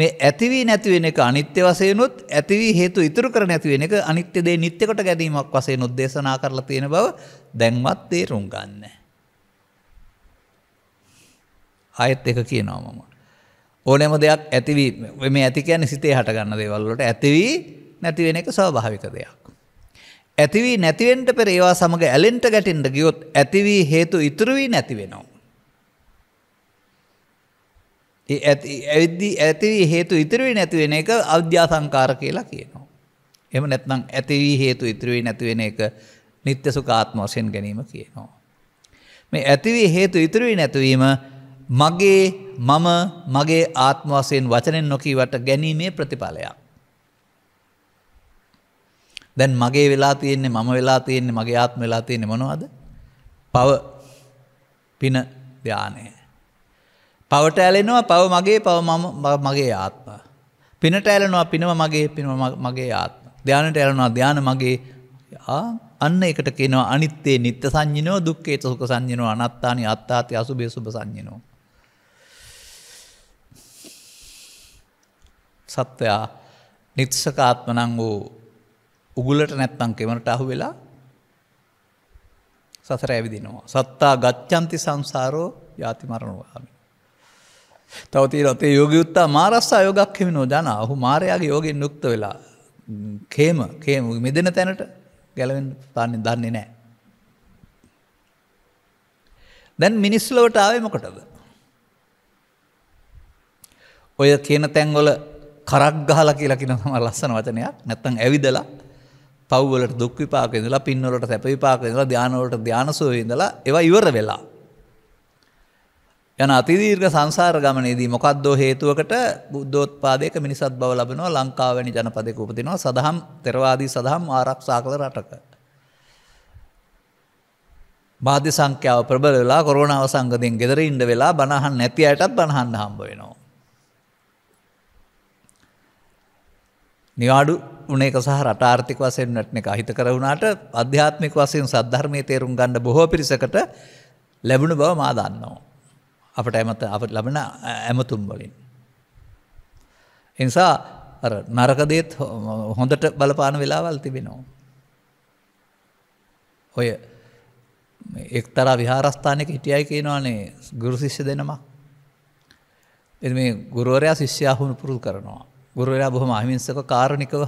මේ ඇතිවී නැතිවෙන එක අනිත්‍ය වසයනුත් ඇතිවී හේතු ඉතුරු කර නැතිවෙන එක අනිත්‍යදේ නිත්‍යකොට ගැදීමක් වසේ නොදේශනා කරලා තියෙන බව දැන්වත් තේරුම් ගන්න. අයත් එක කියනවා මම. ඕනෑම දෙයක් ඇතිවී මේ ඇති කියන්නේ සිතේ හටගන්න දේවල්ලට ඇතිවී නැතිවෙන එක ස්වභාවික දෙයක්. ඇතිවී නැතිවෙන්ට පෙර ඒවා සමඟ ඇලෙන්ට ගැටින්ට ගියොත් ඇතිවී හේතු ඉතුරුවී නැතිවෙනවා. ඇවිද්දී ඇතිවී හේතු ඉතිරවී නැතිවෙන එක අධ්‍යාසංකාර කියලා කියනවා. එම නැත්නම් ඇතිවී හේතු ඉතිරවී නැතිවෙන එක නිත්‍ය සුකාත්ම වශයෙන් ගැනීම කියනවා. මේ ඇතිවී හේතු ඉතිරවී නැතිවීම මගේ මම මගේ ආත්ම වශයෙන් වචනෙන් නොකීවට ගැනීමේ ප්‍රතිඵලයක්. දැන් මගේ වෙලා තියෙන්නේ මම වෙලා තියෙන්නේ මගේ ආත්ම වෙලා තියෙන්නේ මොනවද පව පින ධ්‍යානය. පවට ඇලෙනවා පව මගේ පව මගේ ආත්ම. පිනට ඇලනවා පිනව මගේ පිනව මගේ ආත්ම. ධ්‍යානට ඇලනවා ධ්‍යාන මගේ අන්න එකට කියනවා අනිත්තේ නිත්‍ය සංජිනෝ දුක්කේ සුක සංජිනෝ අනත්තානි අත්තාති අසුභේ සුභ සංජිනෝ. සත්වයා නිත්සකාත්මනං වූ උගුලට නැත්තං කෙමට අහු වෙලා සසර ඇවිදිනවා. සත්තා ගච්චන්ති සංසාරෝ යාතිමරණවාමි. තවති රතේ යෝගයුත්තා මාරස්ස යෝගක් හෙමිනෝ ජන හු මාරයාගේ යෝගෙන් යුක්ත වෙලා කේම කේම මෙදෙන තැනට ගැලවෙන් තන්නේ දන්නේ නෑ. දැන් මිනිස්ලවට ආවමකටද. ඔය කියන තැන්වොල කරක් ගහල කියලකින ම ලස්සන වචනයක් නැත්තං ඇවිදලා පව්වලට දුක් විපාක ඉඳලා පින්වලට සැප විපාක ඉඳලා ධානවලට ධානසෝ ඉඳලා ඒවා ඉවර වෙලා. යන අතිදීර්ඝ සංසාර ගමනේදී මොකද්දෝ හේතුවකට බුද්ධෝත්පාදයක මිනිසත් බව ලබනවා ලංකාවැනි ජනපදයක උපදිනවා සදහම් තෙරවාදී සදහම් ආරක්ෂා කළ රටක. බාධ්‍ය සංඛ්‍යාව ප්‍රබල වෙලා කොරෝනාව සංගතයෙන් ගෙදර ඉන්න වෙලා බණහන් නැති අයටත් බණහන්න හම්බ වෙනවා. නිවාඩු උනේක සහ රටාර්ථික වසයෙන් වැටන එක අහිත කරවුණට අධ්‍යාත්මික වසයෙන් සද්ධර්මය තේරුම් ගණඩ බොහෝ පිරිසකට ලැබුණු බව මා දන්නවා. අපට ඇමත අප ලබන ඇමතුම් වලින්. එනිසා නරකදේත් හොඳට බලපාන වෙලාවල් තිබෙනවා. ඔය එක්තර විහාරස්ථානක හිටියයි කියනවානේ ගුරු ශිෂ්‍ය දෙනවා. එ මේ ගුරුවරයා ශිෂ්‍යයාහුණු පුරුල් කරනවා. ගුරුවරයා බොහොම අහිංසක කාරණිකව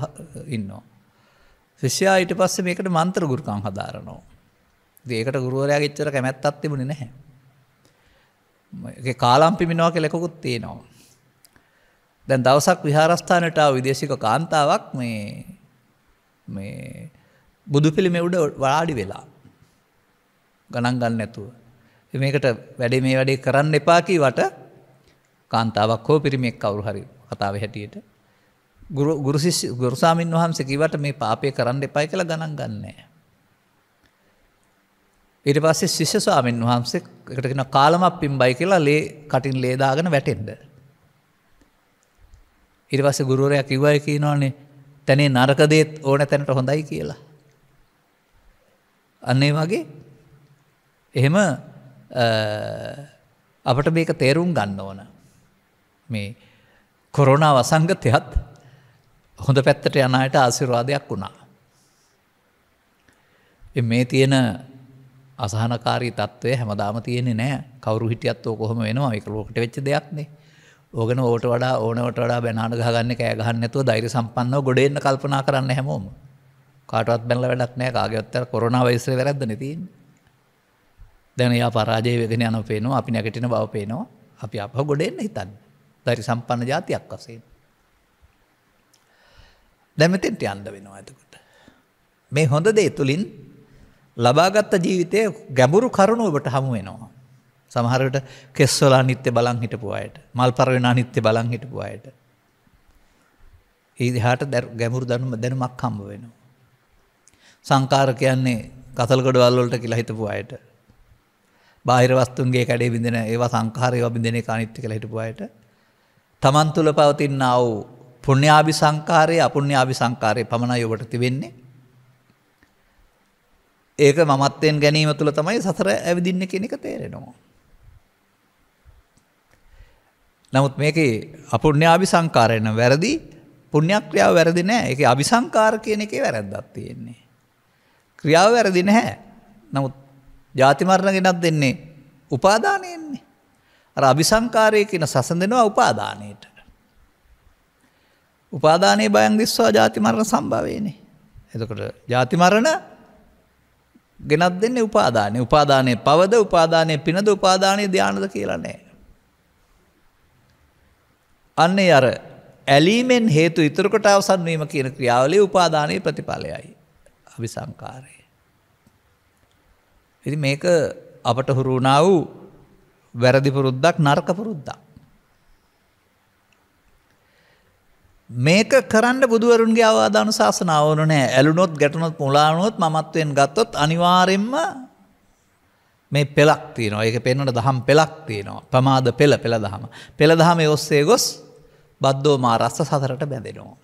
ඉන්නවා. ශිෂ්‍යයා ඊට පස්සේ මේකට මන්ත්‍ර ගුරුකම් හදාරනවා. ඒකට ගුරුවරයා ගෙච්චර කැමැත්තක් තිබුණේ නැහැ. ඒක කාලම් පිමිනවා කියලා එකකුත් තියෙනවා. දැන් දවසක් විහාරස්ථානට ආව විදේශික කාන්තාවක් මේ මේ බුදු පිළිමේ උඩ වාඩි වෙලා ගණන් ගන්න නැතුව. මේකට වැඩේ මේ වැඩේ කරන්න එපා කීවට කාන්තාවක් හෝ පිරිමෙක් කවුරු හරි කතාවේ හැටියට ගුරුසි ගුරුසාමීන් වහන්සේ කිවට මේ පාපය කරන්න එපයි කළ ගණන් ගන්නේ. ඉට පස්සේ ශිෂ්‍ය ස්වාමීන් වහන්සේ එකටගෙන කාලමක් පින් බයි කියලා ලේ කටින් ලේදාගෙන වැටෙන්ඩ. ඉරි පස්ස ගුරුවරයක් කිව්වය කියනවානේ තැනේ නරකදේත් ඕන තැනට හොඳයි කියලා. අන්නේ වගේ එහෙම අපට මේක තේරුම් ගන්න ඕන. මේ කොරොනා වසංගතයත් හොඳ පැත්තට යනයට ආසිරවාදයක් වුණා. මේ තියෙන අසහනකාරී තත්ත්වය හැමදාම තියෙනෙ නෑ කවරු හිටියත් ෝ කොහොම වෙනවා එක ලෝකට වෙච්ච දෙයක්නේ ඕගෙන ඕට වඩා ඕනවට වඩා බැනාට ගහගන්න කෑගහන්නතුව දෛර සම්පන්නව ගොඩෙන්න කල්පනා කරන්න හැමෝම කාටත් බැල වැඩක් නෑ කාගත්තර කොරනා වයිසර වැරද නැතින් දැනයා පරාජය වෙදෙන යන පේනවා අපි නැගටින බව පේනවා අපි අප ගොඩෙන්න හිතන්න දරි සම්පන්න ජාතියක් වසේෙන් දැමතෙන්ට යන්න වෙනවා ඇතකොට. මේ හොඳ දේ තුළින් ලබාගත්ත ජීවිතය ගැඹුරු කරුණුවට හමුවෙනවා. සමහරට කෙස්වල නිත්‍ය බලං හිටපු අයට මල් පරවෙන නිත්‍ය බලං හිටපු අයට. ඒදිහාට ගැමුරු දනුම දැනුමක් හම්බ වෙනවා. සංකාර කියන්නේ කතල්ගොඩවල්වලට කියලා හිතපු අයට. බාහිර වස්තුන්ගේ කැඩේ බිඳෙන ඒවා සංකාරයව බිඳෙන කානිත්‍ය කියලා හිටපු අයට. තමන් තුළ පවතින්න වූ පුුණ්‍යාභි සංකාරය අපුුණ්‍යාභි සංකාරය පමණ යොබටති වෙන්නේ. ඒක මමත්තයෙන් ගැනීම තුළ තමයි සසර ඇවිදින්න කෙනෙක තේරෙනවා. නමුත් මේක අපුුණ්‍යාභි සංකාරයන වැරදි පුුණ්‍යක්‍රියාව වැරදි නෑ එක අභි සංකාර කියන එකේ වැරැද්දත් තියෙන්නේ. ක්‍රියාව වැරදි නැහැ නමුත් ජාතිමරණ ගෙනත් දෙන්නේ උපාදානයෙන්නේ. අර අභිසංකාරය කියන සසඳෙනවා උපාදානයට. උපාදානයේ බයන් දිස්වා ජාති මරණ සම්භවයනේ. එතකොට ජාති මරණ ගෙනත් දෙන්නේ උපාදානය. උපාදානයේ පවද උපාදානයේ පිනද උපාදානයේ ධානද කියලා නෑ. අන්නේ අර ඇලීමෙන් හේතු ඉතුරු කොට අවසන් වීම කියන ක්‍රියාවලිය උපාදානයේ ප්‍රතිඵලයයි. අபிසංකාරය. ඉතින් මේක අපට හුරු වුණා වූ වැරදි පුරුද්දක් නරක පුරුද්දක්. මේක කරන්න බුදුවරුන්ගේ අවවාධානු ශාසනාවනු නෑ ඇලුනොත් ගැටනොත් මුලානුවොත් මත්වෙන් ගත්තොත් අනිවාරෙන්ම මේ පෙලක් තියනවා ඒක පෙන්නට දහම් පෙලක් තියනවා ප්‍රමාද පෙළ පෙළ දහම පෙළ දහම ඔස්සේ ගොස් බද්ධෝ මා රස්ස සතරට බැඳෙනවා.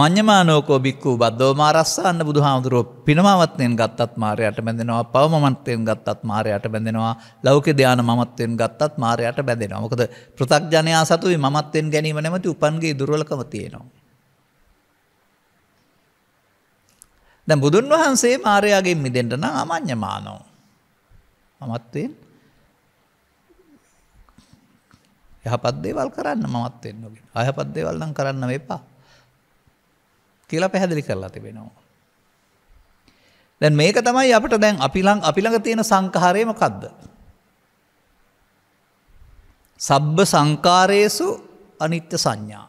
මං්්‍යමානෝකෝ බික්කූ බද්දෝ මාරස්සන්න බුදුහාමුදුරුව පිනමවත්යෙන් ගත්තත් මාරයට බැඳෙනවා පවමන්තයෙන් ගත්තත් මාරයට බැඳෙනවා ලෞක ධ්‍යාන මත්වයෙන් ගත්තත් මාරයට බැඳෙනවා මොකද ප්‍රතක්ජනයා සතුයි මත්වෙන් ගැනීම නැමති උපන්ගේ දුරලකම තියෙනවා. දැ බුදුන් වහන්සේ මාරයාගේ මිදෙන්ටන අමං්්‍යමානෝ මමත්වෙන් යහපත්දේවල් කරන්න මත්වෙන්න්නගෙන අයපත්දේවල්ලන් කරන්න වෙපා කියලා පැහැදිලි කරලා තිබෙනවා. දැන් මේක තමයි අපට දැන් අපිළං අපිළඟ තියෙන සංකහරයම කද්ද. සබ්බ සංකාරයසු අනිත්‍ය සංඥා.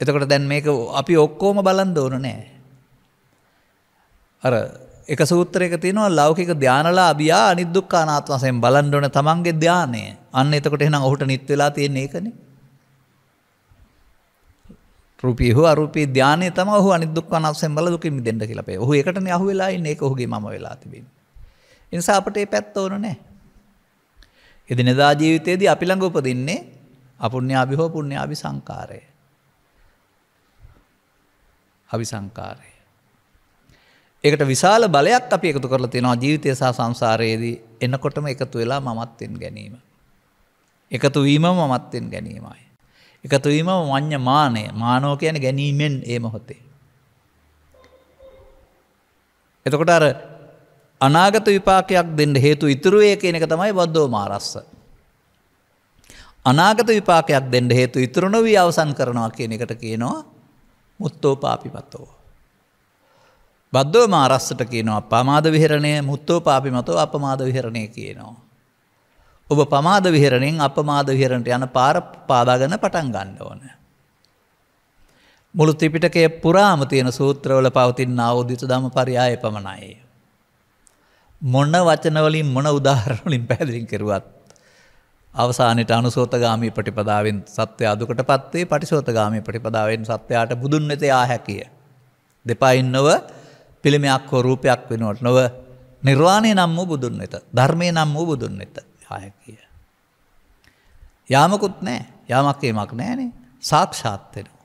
එතකොට දැන් මේක අපි ඔක්කෝම බලන් දෝන නෑ. අර එක සූත්‍රයක තියනවා ලෞකික ධ්‍යානලා අභියා අනිදුක්කා නාත්වසයෙන් බලන්ඩොන තමන්ගේ ධ්‍යානය අන්න එතකොට එනම් ඔහුට නිත්වෙලා තියෙන්නේ එකනේ රූපී හෝ අරූපී ධානය තම ඔහු අනිදුක් වනස්සෙන් බල දුකින් මිදෙන්න කියලා අපේ. ඔහු ඒකටනේ අහු වෙලා ඉන්නේ ඒක ඔහුගේ මම වෙලා තිබෙන්නේ. ඒ නිසා අපට ඒ පැත්ත ඕන නැහැ. එදිනෙදා ජීවිතයේදී අපි ළඟ උපදින්නේ අපුණ්‍යාභි හෝ පුණ්‍යාභි සංකාරය. අවි සංකාරය. ඒකට විශාල බලයක් අපි එකතු කරලා තියෙනවා ජීවිතය සහ සංසාරයේදී එනකොටම එකතු වෙලා මමත්වෙන් ගැනීම. එකතු වීම මමත්වෙන් ගැනීමයි. එකතුවීම ව්ඥ මානය මානෝ කියන ගැනීමෙන් ඒ මොහොතේ. එතකොට අර අනාගත විපාකයක් දෙන්න හේතු ඉතුරුවය කියන එක තමයි බද්ධෝ මාරස්ස. අනාගත විපාකයක් දෙන්න හේතු ඉතුරුණ වී අවසන් කරනවා කියන එකට කියනවා මුත්තෝ පාපිමතෝ. බද්ධෝ මාරස්සට කියනවා අපමාද විහරණය මුත්තෝ පාපිමතෝ අපමාද විහරණය කියනවා. ඔබ පමාද විහරණයෙන් අපමාද විහරණට යන පාර පාදාගන්න පටන් ගන්න ඕන. මුළු ත්‍රිපිටකය පුරාම තියෙන සූත්‍රවල පවතින් අවෝදිතු දම පරියාය පමණයි. මොන්න වචනවලින් මොන උදාහරණලින් පැදිලින් කෙරුවත්. අවසානයට අනුසෝතගාමී පටිපදාවෙන් සත්‍ය අදුකට පත්වේ පටිසෝතගාමී පටිපදාවෙන් සත්‍යයාට බුදුන් වෙත යා හැකිය. දෙපයින්නව පිළිමයක් හෝ රූපයක් වෙනුවට නොව නිර්වාණය නම් වූ බුදුන් වෙත ධර්මය නම් වූ බුදුන් වෙත. ආය කිය. යාමකුත් නෑ යාමක්කීමක් නෑනේ සාක්ෂාත්වෙනවා.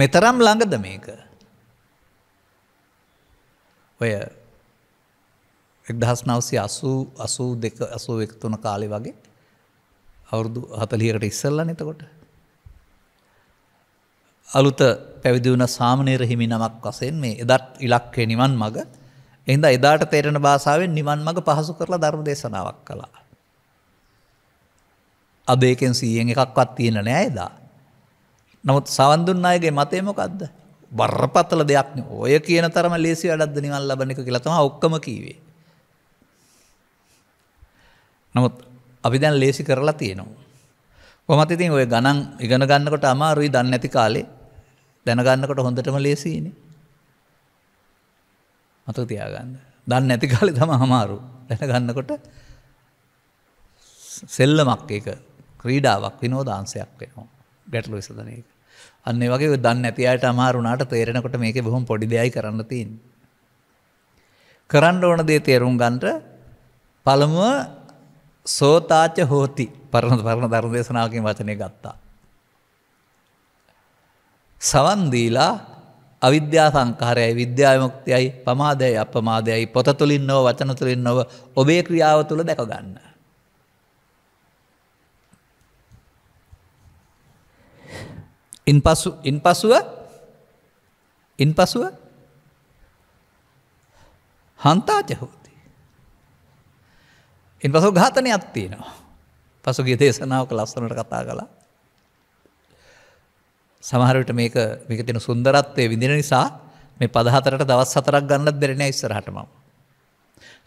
මෙතරම් ළඟද මේක. ඔය එක්දහස් නවසේ අසූ අසූ දෙක අසූ එක්තුන කාලි වගේ අවුරුදු හතලියකට ඉස්සල්ල නතකොට. අලුත පැවිදි වුණ සාමනේර හිමි නමක් වසයෙන් මේ එදත් ඉලක්කේ නිවන් මග එහින්ද එදාට තේරෙන භාෂාවෙන් නිවන් මඟ පහසු කරලා ධර්ම දේශනාවක් කළා. අද ඒකෙන් සීයෙන් එකක්වත් තියෙන නෑ එදා. නමුත් සවන්දුන් අයගේ මතය මොකක්ද? බරපතල දෙයක් නේ. ඔය කියන තරම ලේසි වැඩක්ද නිවන් ලබන එක කියලා තමයි ඔක්කොම කීවේ. නමුත් අපි දැන් ලේසි කරලා තියෙනවා. කොහොමද ඉතින් ඔය ගණන් ඉගෙන ගන්නකොට අමාරුයි දන්නේ නැති කාලේ දැනගන්නකොට හොඳටම ලේසියිනේ. මත තියාගන්න. දන්න ඇති කාලෙ තම හමාරු දැනගන්නකොට සෙල්ලමක් එක ක්‍රීඩාවක් විනෝ දාන්සයක් වෙනවා ගැටලු විසඳන එක. අන්න වගේ දන්න ඇති අයට අමාරුණට තේරෙනකොට මේක බොහොම පොඩි දෙයයි කරන්න තින්. කරන්න ඕන දේ තේරුම් ගන්ට පළමුුව සෝතාච හෝති පරණ පරණ ධර්ම දේශනාවකින් වචනය ගත්තා. සවන්දීලා අවිද්‍යා සංකාරයයි විද්‍යාමක්තියයි පමාදය අපමාදයයි පොතතුලින් නොව වචනතුලින් නොව ඔබේ ක්‍රියාව තුළ දැකගන්න. ඉන් පසු ඉන් පසුව ඉන් පසුව හන්තාජහෝති. ඉන් පසු ඝාතනයක් තියෙනවා. පසුගේ දේශනාවක ලස්සනට කතා කලා සමහරට මේක මේක තින සුන්දරත්වය විඳින නිසා මේ පදහතරට දවස් හතරක් ගන්නත් දෙරෙන ඉස්සරහටම.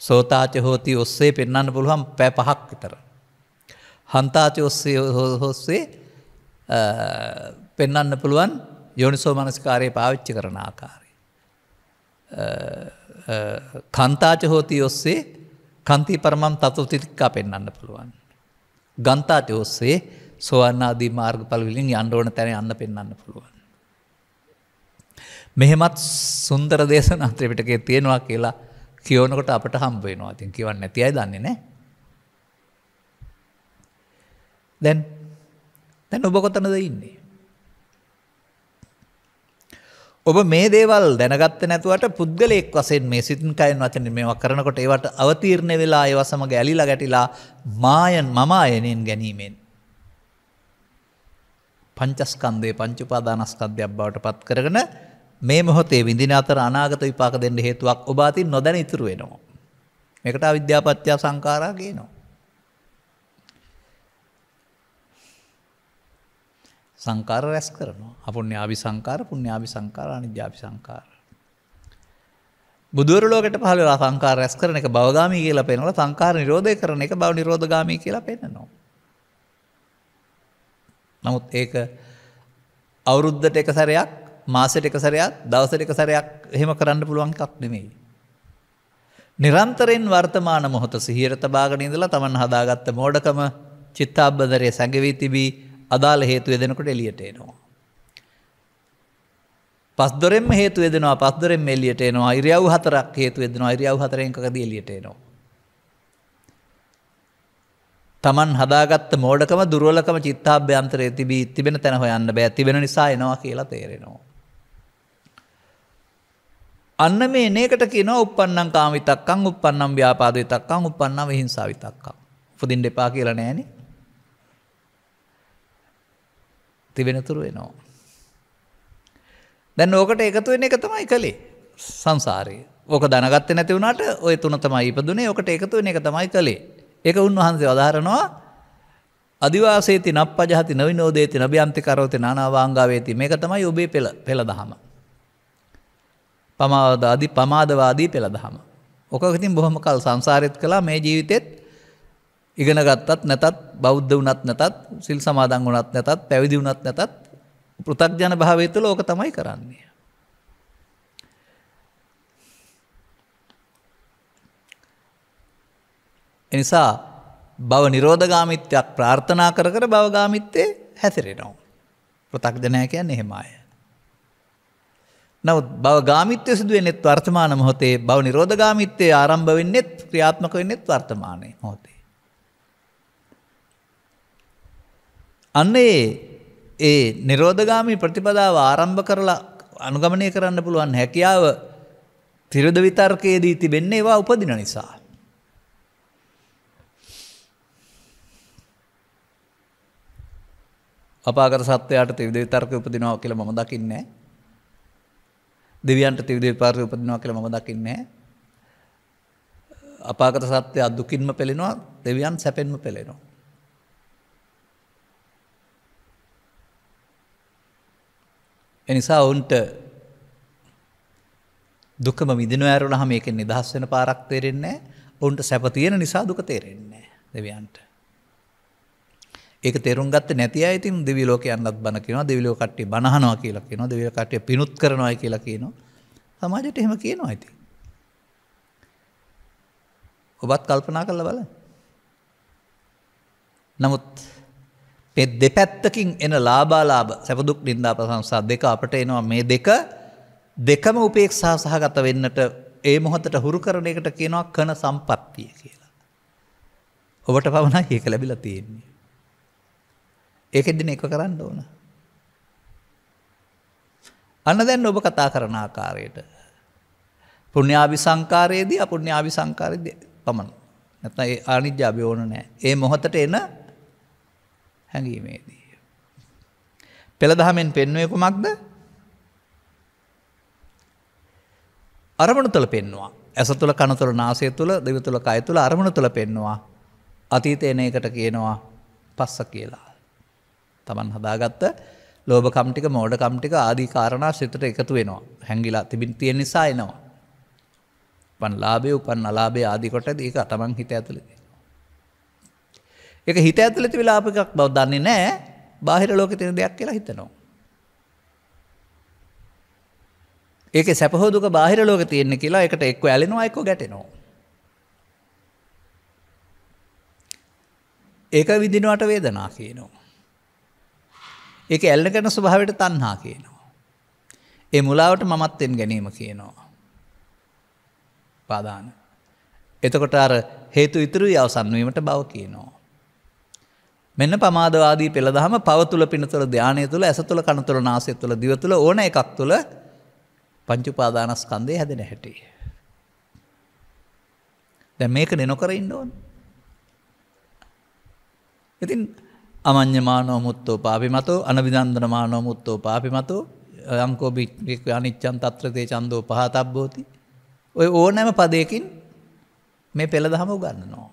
සෝතාච හෝතී ඔස්සේ පෙන්න්න පුළුවන් පැ පහක් විතර. හන්තාච ඔස්සේ හොස්සේ පෙන්නන්න පුළුවන් යෝනිසෝ මනස්කාරය පාවිච්චි කරන ආකාරය. කන්තාච හෝතී ඔස්සේ කන්ති පරමම් තතුතිතික්කා පෙන්න්න පුළුවන්. ගන්තාච ඔස්සේ සොවන්න අදී මාර්ගඵල විලින් යන්න ඕන තැන යන්න පෙන්න්න පුළුවන්. මෙහෙමත් සුන්දර දේශන අත්‍රපිටකේ තියෙනවා කියලා කියෝනකොට අපට හම්බේනවා අතින් කිවන්න ඇති අයි දන්නේ නෑ. දැන් දැන් ඔබ කොතනද ඉන්නේ. ඔබ මේ දේවල් දැනගත්ත නැතුවට පුද්ගලෙක් වසෙන් මේ සිතන් කයින් වචන මේවා කරනකොට ඒවට අවතීරණය වෙලා ඒව සමඟ ඇලිලා ගැටිලා මායන් මම අයනෙන් ගැනීමෙන්. පංචස්කන්දේ පංචුපාදානස්කන්ධයක් බවට පත් කරගෙන මේ මොහොතේ විඳින අතර අනාගත විපාක දෙන්න හේතුවක් ඔබ අතින් නොදැන ඉතුරු වෙනවා. මේකට අවිද්‍යාපත්‍ය සංඛාරා කියනවා. සංකාර රැස් කරනවා. අපුණ්‍යාවි සංකාර, පුණ්‍යාවි සංකාර, අනිත්‍යාවි සංකාර. බුදුර ලෝකෙට පහළ වෙලා සංකාර රැස් කරන එක භවගාමී කියලා පෙන්වලා සංකාර නිරෝධය කරන එක භව නිරෝධගාමී කියලා පෙන්නනවා. නමුත් ඒක අවුරුද්ධට එක සැරයක් මාසට එක සැරයක් දවසට එක සැරයක් එහෙම කරන්න පුළුවන් එකක් නෙමෙයි. නිරන්තරෙන් වර්තමාන මොහොත සිහියට තබාගෙන ඉඳලා තමන් හදාගත්ත මෝඩකම චිත්තාබ්බදරය සැඟවී තිබී අදාළ හේතු යෙදෙනකොට එළියට එනවා. පස්දොරෙන්ම හේතු යෙදෙනවා පස්දොරෙන් එළියට එනවා ඉරියව් හතරක් හේතු යෙදෙනවා ඉරියව් හතරෙන් එකකදී එළියට එනවා. තමන් හදාගත්ත මෝඩකම දුරුවලකම චිත්තාභ්‍යන්තරය තිබී තිබෙන තැන හොයන්න බෑ තිබෙන නිසා එනවා කියලා තේරෙනවා. අන්න මේ නකට කියන උපන්නම් කාමිතක්කං උපන්නම් ව්‍යාපාදය තක්කං උපන්නම් හිංසා විතක්කක් පුදින් දෙපා කියලා නෑන තිබෙනතුරු එනවා. දැන් ඕකට එකතුවෙන එක තමයි කළේ සංසාරය ඕක දනගත්ත නැතිවුණට ඔය තුන තමයි ඉපදුනේ ඕකට එකතුවෙන එක තමයි කළේ ඒක උන්වහන්සේ වදාරනවා අධිවාසේති නප්පජහති නවිනෝදේති නභ්‍යන්ති කරෝති නානාවාංගාවේති මේක තමයි ඔබේ පෙළ පෙළ දහම. පමාවදාදී පමාදවාදී පෙළ දහම. ඕකකතින් බොහොම කල් සංසාරයත් කලා මේ ජීවිතෙත් ඉගෙන ගත්තත් නැතත් බෞද්ධ වනත් නැතත් සිල් සමාදන් වනත් නැතත් පැවිදි වනත් නැතත් පෘතක්ජන භාවය තුළ ඕක තමයි කරන්නේ. එනිසා බව නිරෝධගාමිත්‍යයක් ප්‍රාර්ථනා කර කර බවගාමිත්තේ හැසිරෙනවා. ප්‍රතක්දනෑ කියන්න එහෙමය. නවත් බවගාමිත්‍ය සිදුවෙනෙත් වර්තමාන මොහොතේ බව නිරෝධගාමිත්‍යය ආරම්භ වෙන්නෙත් ක්‍රියාත්මක වෙන්නෙත් වර්තමානය හොතේ. අන්න ඒ ඒ නිරෝධගාමී ප්‍රතිපදාව ආරම්භ කරලා අනුගමනය කරන්න පුළුවන් හැකියාව තිරද විතර්කයේදී තිබෙන්නේ ඒවා උපදින නිසා. අපාගත සත්වයාට ත්‍රිවිධ විතර්ක උපදිනවා කියලා මම දකින්නේ දෙවියන්ට ත්‍රිවිධ විපාක උපදිනවා කියලා මම දකින්නේ අපාගත සත්වයා දුකින්ම පෙළෙනවා දෙවියන් සැපෙන්ම පෙළෙනවා එනිසා ඔවුන්ට දුකම විදින ඇරුණ හම එකෙන් නිදහස් වෙන පාරක් තේරෙන්නේ ඔවුන්ට සැපතියෙන නිසා දුක තේරෙන්නේ දෙවියන්ට ඒක තේරුම් ගත්ත නැති අය ඉතින් දිව්‍ය ලෝකයන්වත් බන කියනවා දිව්‍ය ලෝක කට්ටිය බන අහනවා කියලා කියනවා දිව්‍ය ලෝක කට්ටිය පිනුත් කරනවා කියලා කියනවා සමාජයට එහෙම කියනවා ඉතින් ඔබත් කල්පනා කරලා බලන්න නමුත් මේ දෙපැත්තකින් එන ලාභාලාභ සැප දුක් නින්දා ප්‍රශංසා දෙක අපට එනවා මේ දෙක දෙකම උපේක්ෂා සහගත වෙන්නට ඒ මොහොතට හුරු කරන එකට කියනවා කන සම්පත්තිය කියලා ඔබට පමණයි ඒක ලැබිලා තියෙන්නේ ඒකෙදින එක කරන්න ඕන. අන්න දැන් ඔබ කතා කරන ආකාරයට. පුුණ්‍යාවි සංකාරයේදී අපුුණ්‍යාවි සංකාරයද පමණ නැත ආනිජ්‍යාභි ඕන නෑ ඒ මොහොතට එන හැඟීමේදී. පෙළදහමෙන් පෙන්වයකු මක්ද අරමුණ තුළ පෙන්වා ඇස තුළ කනතුර නාසය තුළ දෙව තුළ කය තුළ අරමුණ තුළ පෙන්වා අතීතයන එකට කියනවා පස්ස කියලා. තමන් හදාගත්ත ලෝබකම්ටික මෝඩකම්ටික ආදී කාරණා සිතට එකතු වෙනවා හැඟිලා තිබින් තියෙන නිසා එනවා. පන් ලාබේ උපන් අලාබේ ආදිකොට ඒක තමන් හිත ඇතුළෙද. එක හිත ඇතුළති විලාපිකක් බව දන්නේ නෑ බාහිර ලෝක තින දෙයක් කියලා හිතනවා. ඒක සැපහෝදුක බාහිර ලෝක තියෙන්නේ කියලා එකට එක්ව ඇලෙනවා එක්ක ගැටෙනවා. ඒක විදිනුවට වේදනා කියනවා. එක ඇල්ලගෙන ස්වභාවට තන්හා කියනවා. ඒ මුලාවට මමත්තෙන් ගැනීම කියනවා. පාදාන. එතකොට අර හේතු ඉතුරු අවසන්වීමට බව කියනවා. මෙන්න පමාදවාදී පෙළදහම පවතුල පිනතුර ධ්‍යානය තුළ ඇස තුළ කනතුර නාසය තුළ දිවතුළ ඕන එකක් තුළ පංචුපාදානස්කන්දය හැදෙන හැටිය. දැ මේක නෙනොකර ඉන්න ඕන්. ඉතින් අමං්‍යමානෝ මුත්තෝ පාපිමතෝ අනවිදන්දනමානෝ මුත්තෝ පාපිමතෝ යංකෝ භික්්‍රික් අනිච්චන් තත්‍රතය චන්දෝ පහතබ්බෝති. ඔය ඕනෑම පදයකින් මේ පෙළ දහම උගන්න නෝ.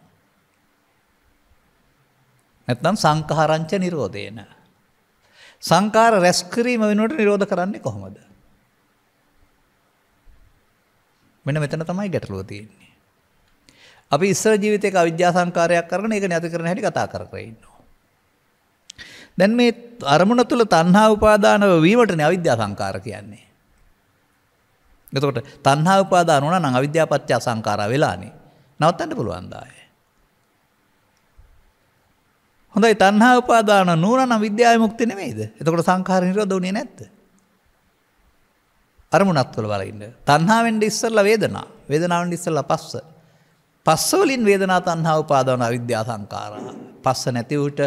නැත්නම් සංකහරංච නිරෝධයන. සංකාර රැස්කිරීම වෙනුවට නිරෝධ කරන්නේ කොහොමද. මෙන මෙතන තමයි ගැටලුව තියෙන්නේ. අපි ඉස්සර ජීවිතය අවිද්‍යා සංකාරයක් කරන එක නැති කරන හැටි කතා කරන්න ඉන්නවා. දැන් මේ අරමුණ තුළ තන්හා උපාදානව වීමටන අවිද්‍යා සංකාර කියන්නේ. එතකොට තන්හා උපාදානුවන නං අවිද්‍යාපච්චා සංකාර වෙලානේ නවත්තන්න පුළුවන්දාය. හොඳයි තන්හා උපාදාන නූරන විද්‍යා මුක්ති නෙමේද එතකොට සංකාර නිරෝධ වනේ නැත්ත. අරමුණත්වල වලගන්න තන්හාාවෙන්ඩ ඉස්සල්ල වේදනා වේදනාවට ඉස්සල්ල පස්ස පස්සවලින් වේදනා තන්හා උපාදාන අවිද්‍යා සංකාරා. පස්ස නැති වූට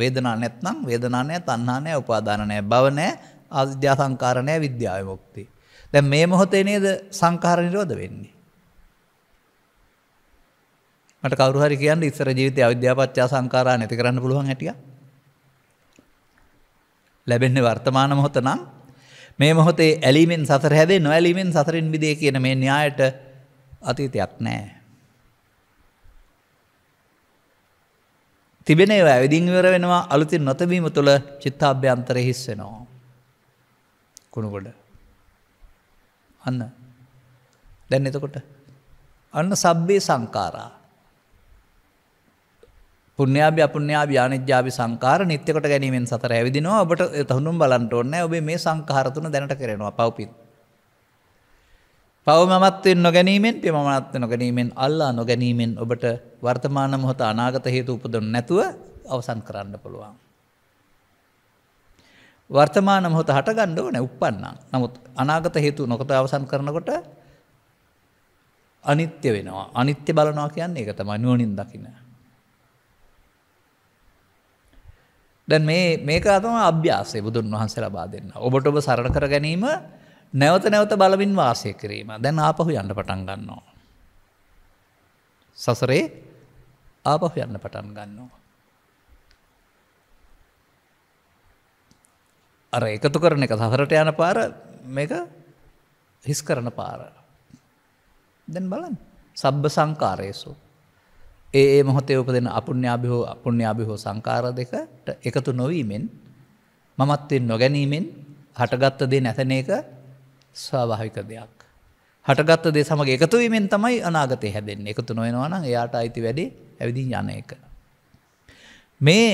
වේදනා නැත්නම් වේදනා නැහැ, තණ්හා නැහැ, උපාදාන නැහැ, භව නැහැ, අවිද්‍යා සංකාර නැහැ, විද්‍යා විමුක්ති. දැන් මේ මොහොතේ නේද සංකාර නිරෝධ වෙන්නේ. මට කවරු හරි කියන්න ඉස්සර ජීවිතය අවිද්‍යාපච්චා සංකාරා නැති කරන්න පුළුවන් හැටිය. ලැබෙන්නේ වර්තමාන මොහොත නම් මේ මොහොතේ ඇලීමෙන් සසර හැදේ නොඇලීමෙන් සසරින් බිදේ කියන මේ න්‍යායට අතීතයක් නෑ. තිබෙන ඒවා ඇවිදිංවර වෙනවා අලුතින් නොතවීම තුළ චිත්තාභ්‍යන්තර හිස්සෙනවා. කුණුකොඩ. අන්න දැන් එතකොට. අන්න සබ්බේ සංකාරා. පුුණ්‍යාි අපපුුණ්‍යා ්‍යානජ්‍යාපි සංකාර නිත්‍යකට ගැනීමෙන් සතර ඇවිදිනවා ඔබට තහුණුම් බලන්ට ඕන්න ඔබේ මේ සංකාරතුන දැනට කරෙනවා පවපිත්. පවමත්වෙන් නොගැනීමෙන් පෙමත්ව නොගැනීමෙන් අල්ලා නොගැනීමෙන් ඔබට වර්තමාන මොහොත අනාගත හේතු උපදොන් නැතුව අවසන් කරන්න පුළුවන්. වර්තමාන මොහොත හටගන්න ඕන උපන්න නමුත් අනාගත හේතු නොකත අවසන් කරනකොට අනිත්‍ය වෙනවා අනිත්‍ය බලනවා කියන්නේ එක තම නුවනින් දකින. දැන් මේ මේක අතම අභ්‍යාසේ බුදුන් වහන්සේ ලබා දෙන්න. ඔබට ඔබ සරණ කර ගැනීම නැවත නැවත බලවින් වාසය කිරීම දැන් ආපහු යන්න පටන් ගන්නවා. සසරේ ආපහු යන්න පටන් ගන්නවා. අර එකතු කරන එක සහරට යන පාර මේක හිස් කරන පාර. දැන් බලන් සබ්බ සංකාරයසු. ඒ මොහොතේ උපදෙන අපුුණ්‍යාභිහෝ අපුුණ්‍යාභිහෝ සංකාර දෙකට එකතු නොවීමෙන් මමත්වෙන් නොගැනීමෙන් හටගත්ත දේ නැතන එක ස්වාභාවික දෙයක්. හටගත්ත දේ සමග එකතුවීමෙන් තමයි අනාගතය හැදෙන් එකතු නොයෙනවනම් එයාට අයිති වැඩේ ඇවිදිී යන එක. මේ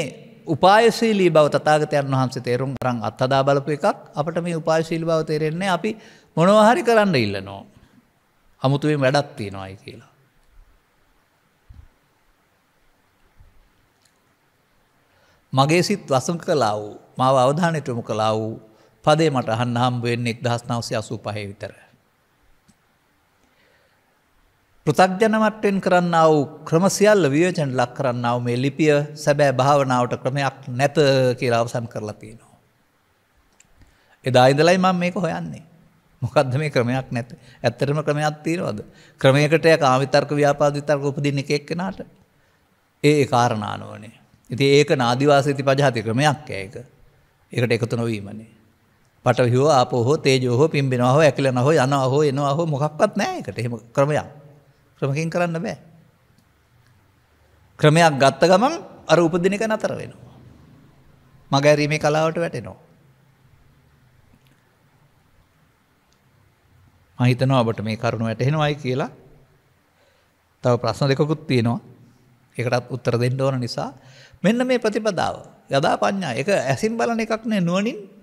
උපායශීලී බව තතාගතයන් වහන්සේ තේරුම් රං අත්හදා බලපු එකක් අපට මේ උපාශීලි බව තේරෙන්නේ අපි මොනවහරි කරන්න ඉල්ලනෝ. අමුතුවෙන් වැඩත්තිී නොයි කියලා. මගේ සිත් වසං කලා වූ මාව අවධානයටමු කලා වූ පදේ මට අහන්න හම්බ වෙන්නේ එක්දහස් නවසය අසූ පහය විතර. පෘතක්ජනමට්ටෙන් කරන්න වූ ක්‍රමසිියල්ල වියෝජන ලක් කරන්න ව මේ ලිපිය සැබෑ භාවනාවට ක්‍රමයක් නැත කියලා අවසන් කරලා තියෙනවා. එදා ඉඳලයි මං මේක හොයන්නේ. මොකක්ද මේ ක්‍රමයක් නැත ඇත්තරම ක්‍රමයක් තීරවද ක්‍රමයකටය කාවිතර්ක ව්‍යාපාධිතර්ක උපදින්න එකෙක් කෙනාට ඒ කාරණානුවනේ ඉති ඒක නාදිවාසීති පජාති ක්‍රමයක් ඒක ඒකට එකතු නොවීමනේ පටවිය හෝ ආපෝ හෝ තේජෝ හෝ පිම්බෙනවා හෝ ඇකිලනවා හෝ යනවා හෝ එනවා හෝ මොකක්වත් නැහැ ඒකට. එහෙම ක්‍රමයක්. ක්‍රමකින් කරන්න බෑ. ක්‍රමයක් ගත්ත ගමන් අර උපදින එක නතර වෙනවා. මගහැරීමේ කලාවට වැටෙනවා. මම හිතනවා ඔබට මේ කරුණ වැටහෙනවයි කියලා. තව ප්‍රශ්න දෙකකුත් තියෙනවා. ඒකටත් උත්තර දෙන්න ඕන නිසා මෙන්න මේ ප්‍රතිපදාව. යදා පඤ්ඤා. ඒක ඇසින් බලන එකක් නෙවෙයි නුවණින්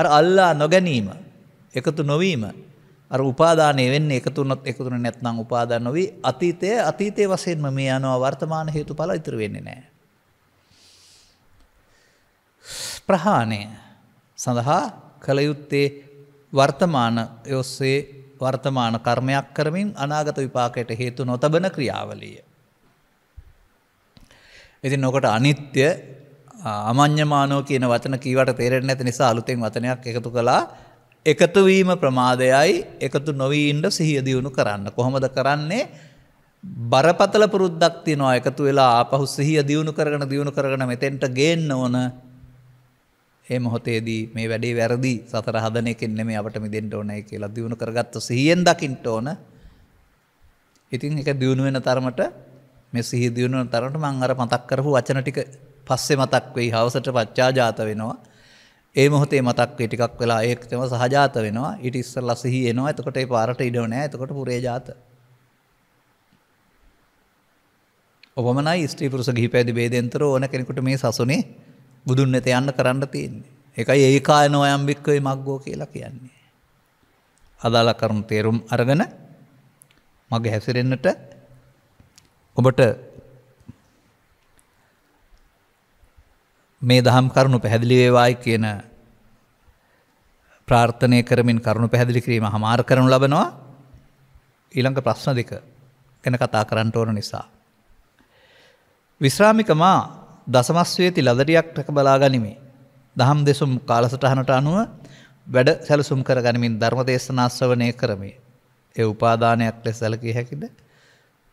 අර අල්ලා නොගැනීම එකතු නොවීම අර උපාදානය වෙන්න එකතුනොත් එකතුන නැත්නම් උපාදා නොවී අතීතය අතීතය වසයෙන්ම මේ යනවා වර්තමාන හේතු පල ඉතුර වෙන්නේ නෑ. ප්‍රහාණය සඳහා කළයුත්තේ වර්තමාන යොස්සේ වර්තමාන කර්මයක් කරමින් අනාගත විපාකයට හේතු නොතබන ක්‍රියාවලිය. ඉති නොකට අනිත්‍ය අමං්්‍යමානෝ කියන වචන කීවට තේරෙන් ඇති නිසා අලුතෙන් වතනයක් එකතු කළා එකතුවීම ප්‍රමාදයයි එකතු නොවීන්ට සිහිය දියුණු කරන්න. කොහොමද කරන්නේ බරපතල පුරුද්දක් තිනවා එකතු වෙලා පහු සිහිය දියුණු කරගන දියුණු කරගන මෙතෙන්ට ගේන්න ඕන ඒ මොහොතේදී මේ වැඩේ වැරදි සතර හදන එකෙන් මේ අපට මිදෙන්ට ඕනයි කියලා දියුණු කරගත්ත සිහියෙන් දකිින්ට ඕන ඉතින් එක දියුණුවෙන තරමට මෙ සිහි දියුණුවන තරට මං අර මතක් කරහු වචන ටික පස්සේ මතක් වෙයි හවසට පච්චාජාත වෙනවා. ඒ මොහොතේ මතක් වෙයි ටිකක් වෙලා ඒකටම සහජාත වෙනවා. ඊට ඉස්සෙල්ලා සිහි එනවා. එතකොට ඒ පාරට ඉඩව නැහැ. එතකොට පුරේජාත. ඔබමනයි ස්ත්‍රී පුරුෂ ගිහි පැවිදි ભેදෙන්තර ඕන කෙනෙකුට මේ සසුනේ බුදුන් වෙත යන්න කරන්න තියෙන්නේ. ඒකයි ඒකායනෝයම් වික්කේ මග්ගෝ කියලා කියන්නේ. අදාළ කරුණු තේරුම් අරගෙන මග හැසිරෙන්නට ඔබට මේ දහම් කරුණු පැහැදිලි වේවායි කියන ප්‍රාර්ථනය කරමින් කරුණු පැහැදිලි කිරීම හමාර කරනු ලබනවා ඊළඟ ප්‍රශ්න දෙක ගැන කතා කරන්නට ඕන නිසා. විශ්‍රාමිකමා දසමස්වේති ලදරියක් ටක බලා ගනිමේ. දහම් දෙසුම් කාලසටහනට අනුව වැඩ සැලසුම් කර ගනිමින් ධර්මදේශනාශ්‍රවනය කරමේ. ඒ උපාදානයක් ලෙස සැලකී හැකිද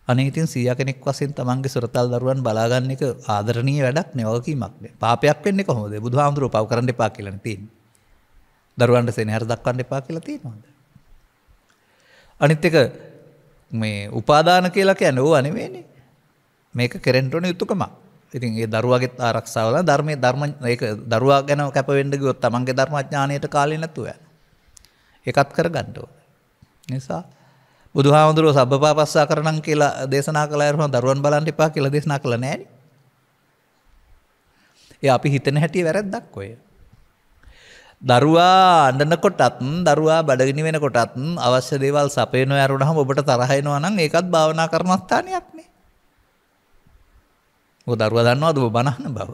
අනේතින් සිය කෙනෙක් වසෙන් තමන්ගේ සුරතල් දරුවන් බලාගන්න එක ආදරණී වැඩක් නවකීමක්න පාපයක් වෙන්න කොහොද බුදුහාමුදුරුව පව කරන්න එපා කියලන තින් දරුවන්ට සෙනහර දක්වන්න එපා කියලා තියෙනවාද. අනිත් එක මේ උපාදාන කියලා කියන ඕ අනවේනි මේක කෙරෙන්ටෝන යුතුකමක්. ඉතින් ඒ දරුවගේ ආරක්ෂාවල ධර්මය ධර්ම දරුවා ගැන කැපවෙන්ඩගොත් තමන්ගේ ධර්මඥානයට කාලි නැතුව. එකත් කර ගණ්ඩෝ. නිසා බුදුහාමුදුරුව සබපාපස්සා කරනම් කියලා දේශනා කළා රහම දරුවන් බලන්න එපා කියලා දේශනා කළා නෑනේ. ඒ අපි හිතන හැටි වැරද්දක් ඔය. දරුවා අඬනකොටත් දරුවා බඩගිනි වෙනකොටත් අවශ්‍ය දේවල් සපේනවා යරුණාම ඔබට තරහ එනවා නම් ඒකත් භාවනා කර්මස්ථානයක් නේ. ඔබ දරුවා දන්නවද ඔබ බනහන බව?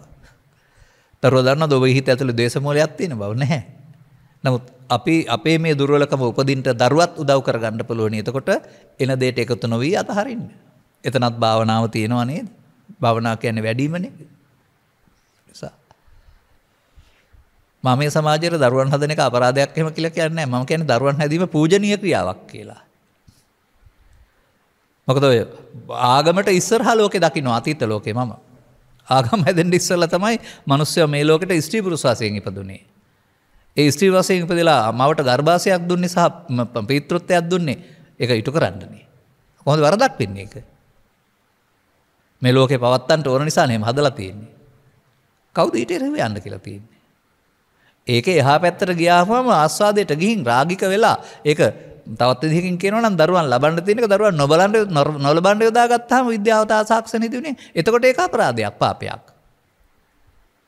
දරුවා දන්නවද ඔබ හිත ඇතුලේ ද්වේෂ මූලයක් තියෙන බව නැහැ. නමුත් අපි අපේ මේ දුර්ුවලකම උපදින්ට දරුවත් උදව් කර ගණ්ඩ පුළුවනි එතකොට එන දේට එකතු නොවී අතහරින්න. එතනත් භාවනාව තියෙනවා නේද භවනා කියන්නේ වැඩීමන නිසා. මම සමාජයට දරුවන් හදන එක අපරාධයක් එම කියලා කියන්නේ මම කියන්නේ දරුවන් හැදීම පූජනීය ක්‍රියාවක් කියලා. මොකද ඔය ආගමට ඉස්සරහා ලෝකේ දකින්න අතීත ලෝකේ මම ආගම හැදෙන්න ඉස්සෙල්ලා තමයි මිනිස්සු මේ ලෝකෙට ස්ත්‍රී පුරුෂ වශයෙන් ඉපදුනේ. ඒ ස්ත්‍රී වසයෙන් උපදලා මවට ගර්භාසයක් දුන්නේ සහ පීතෘත්වයක් දුන්නේ එක ඉටු කරන්නන්නේ. හොඳ වරදක් වෙන්නේ එක. මේ ලෝකෙ පවත්තන්ට ඕන නිසා නෙම හදලා තියෙන්නේ. කවුද ඊට එරෙහිව යන්න කියලා තියෙන්නේ. ඒක එහා පැත්තට ගියාම ආස්වාදයට ගිහින් රාගික වෙලා ඒක තවත් විදිහකින් කියනවා නම් දරුවන් ලබන්න තියෙනක දරුවන් නොබලන්න නොලබන්න යොදාගත්තාම විද්‍යාවට ආසාක්ෂණ ඉදුනේ. එතකොට ඒක අපරාධයක් පාපයක්.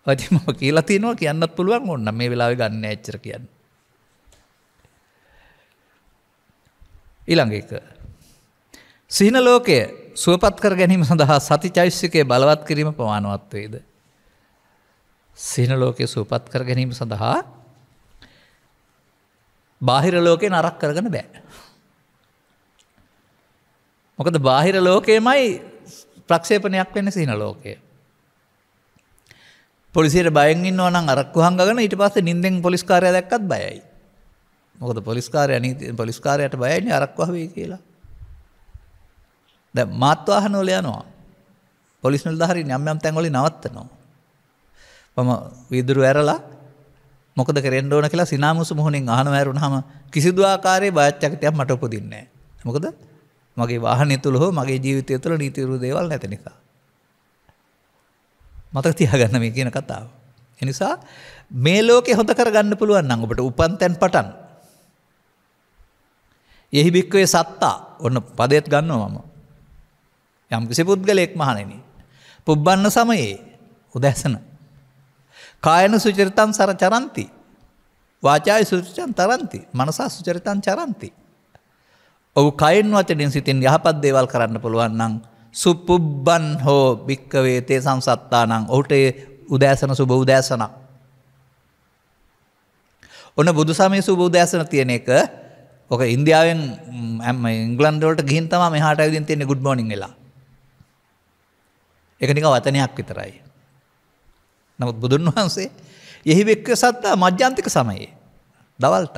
ඇති මම කියලා තියෙනවා කියන්නත් පුළුවන් ඔන්න මේ වෙලාව ගන්න ඇච්චර කියන්න. ඊළඟ එක. සිහින ලෝකය සුවපත් කර ගැනීම සඳහා සති චෛස්්‍යකය බලවත් කිරීම පවානවත්වේද. සිහින ලෝකය සුවපත් කර ගැනීම සඳහා බාහිර ලෝකය නරක් කරගන බෑ. මොකද බාහිර ලෝකයමයි ප්‍රක්ෂේපනයක් වෙන සිහින ලෝකය. පොලිසියට බයෙන් ඉන්නවා නම් අරක්කු හංගගෙන ඊට පස්සේ නිින්දෙන් පොලිස්කාරය දැක්කත් බයයි. මොකද පොලිස්කාරය නීති පොලිස්කාරයට බයයි අරක්කු හවේ කියලා. දැන් මාත් වාහනවල යනවා. පොලිස් නිලධාරීන් යම් යම් තැන්වල නවත්තනවා. මම වීදුරු ඇරලා මොකද කරෙන්න ඕන කියලා සිනාමුසු මුහුණින් අහනවා ඇරුණාම කිසිදු ආකාරයේ බයච්චකිතයක් මට උපදින්නේ නැහැ. මොකද මගේ වාහනය තුළ හෝ මගේ ජීවිතය තුළ නීතිවිරුද්ධ දේවල් නැති නිසා. මතක තියහගන්න මේ කියන කතාව. එනිසා මේ ලෝකෙ හොඳ කරගන්න පුළුවන් අඟුට උපන් තැන් පටන්. එහි භික්වේ සත්තා ඔන්න පදයත් ගන්නවා මම. යම්කිසි පුද්ගලයෙක් මහනෙන. පුබ්බන්න සමයේ උදැසන. කායන සුචරිතන් සර චරන්ති. වාචාය සුචරිතන් තරන්ති මනසා සුචරිතන් චරන්ති. ඔවු කයින් වචනින් සිතින් යහපත් දේවල් කරන්න පුළුවන් නම් සුපුබ්බන් හෝ භික්කවේ තේ සංසත්තා නං ඔහුට උදෑසන සුබ උදෑසනක්. ඔන්න බුදු සමය සුබ උදෑසන තියෙන එක ඕක ඉන්දියාවෙන් ඇම ඉංගලන්ඩෝට ගින්තම මෙහට ඇවිදින් තියෙන ගුඩ් මෝනිින් වෙලා එකනික වතනයක් විතරයි. නමුත් බුදුන් වහන්සේ යෙහි වෙක්ක සත්තා මධ්‍යන්තික සමයේ දවල්ටත්.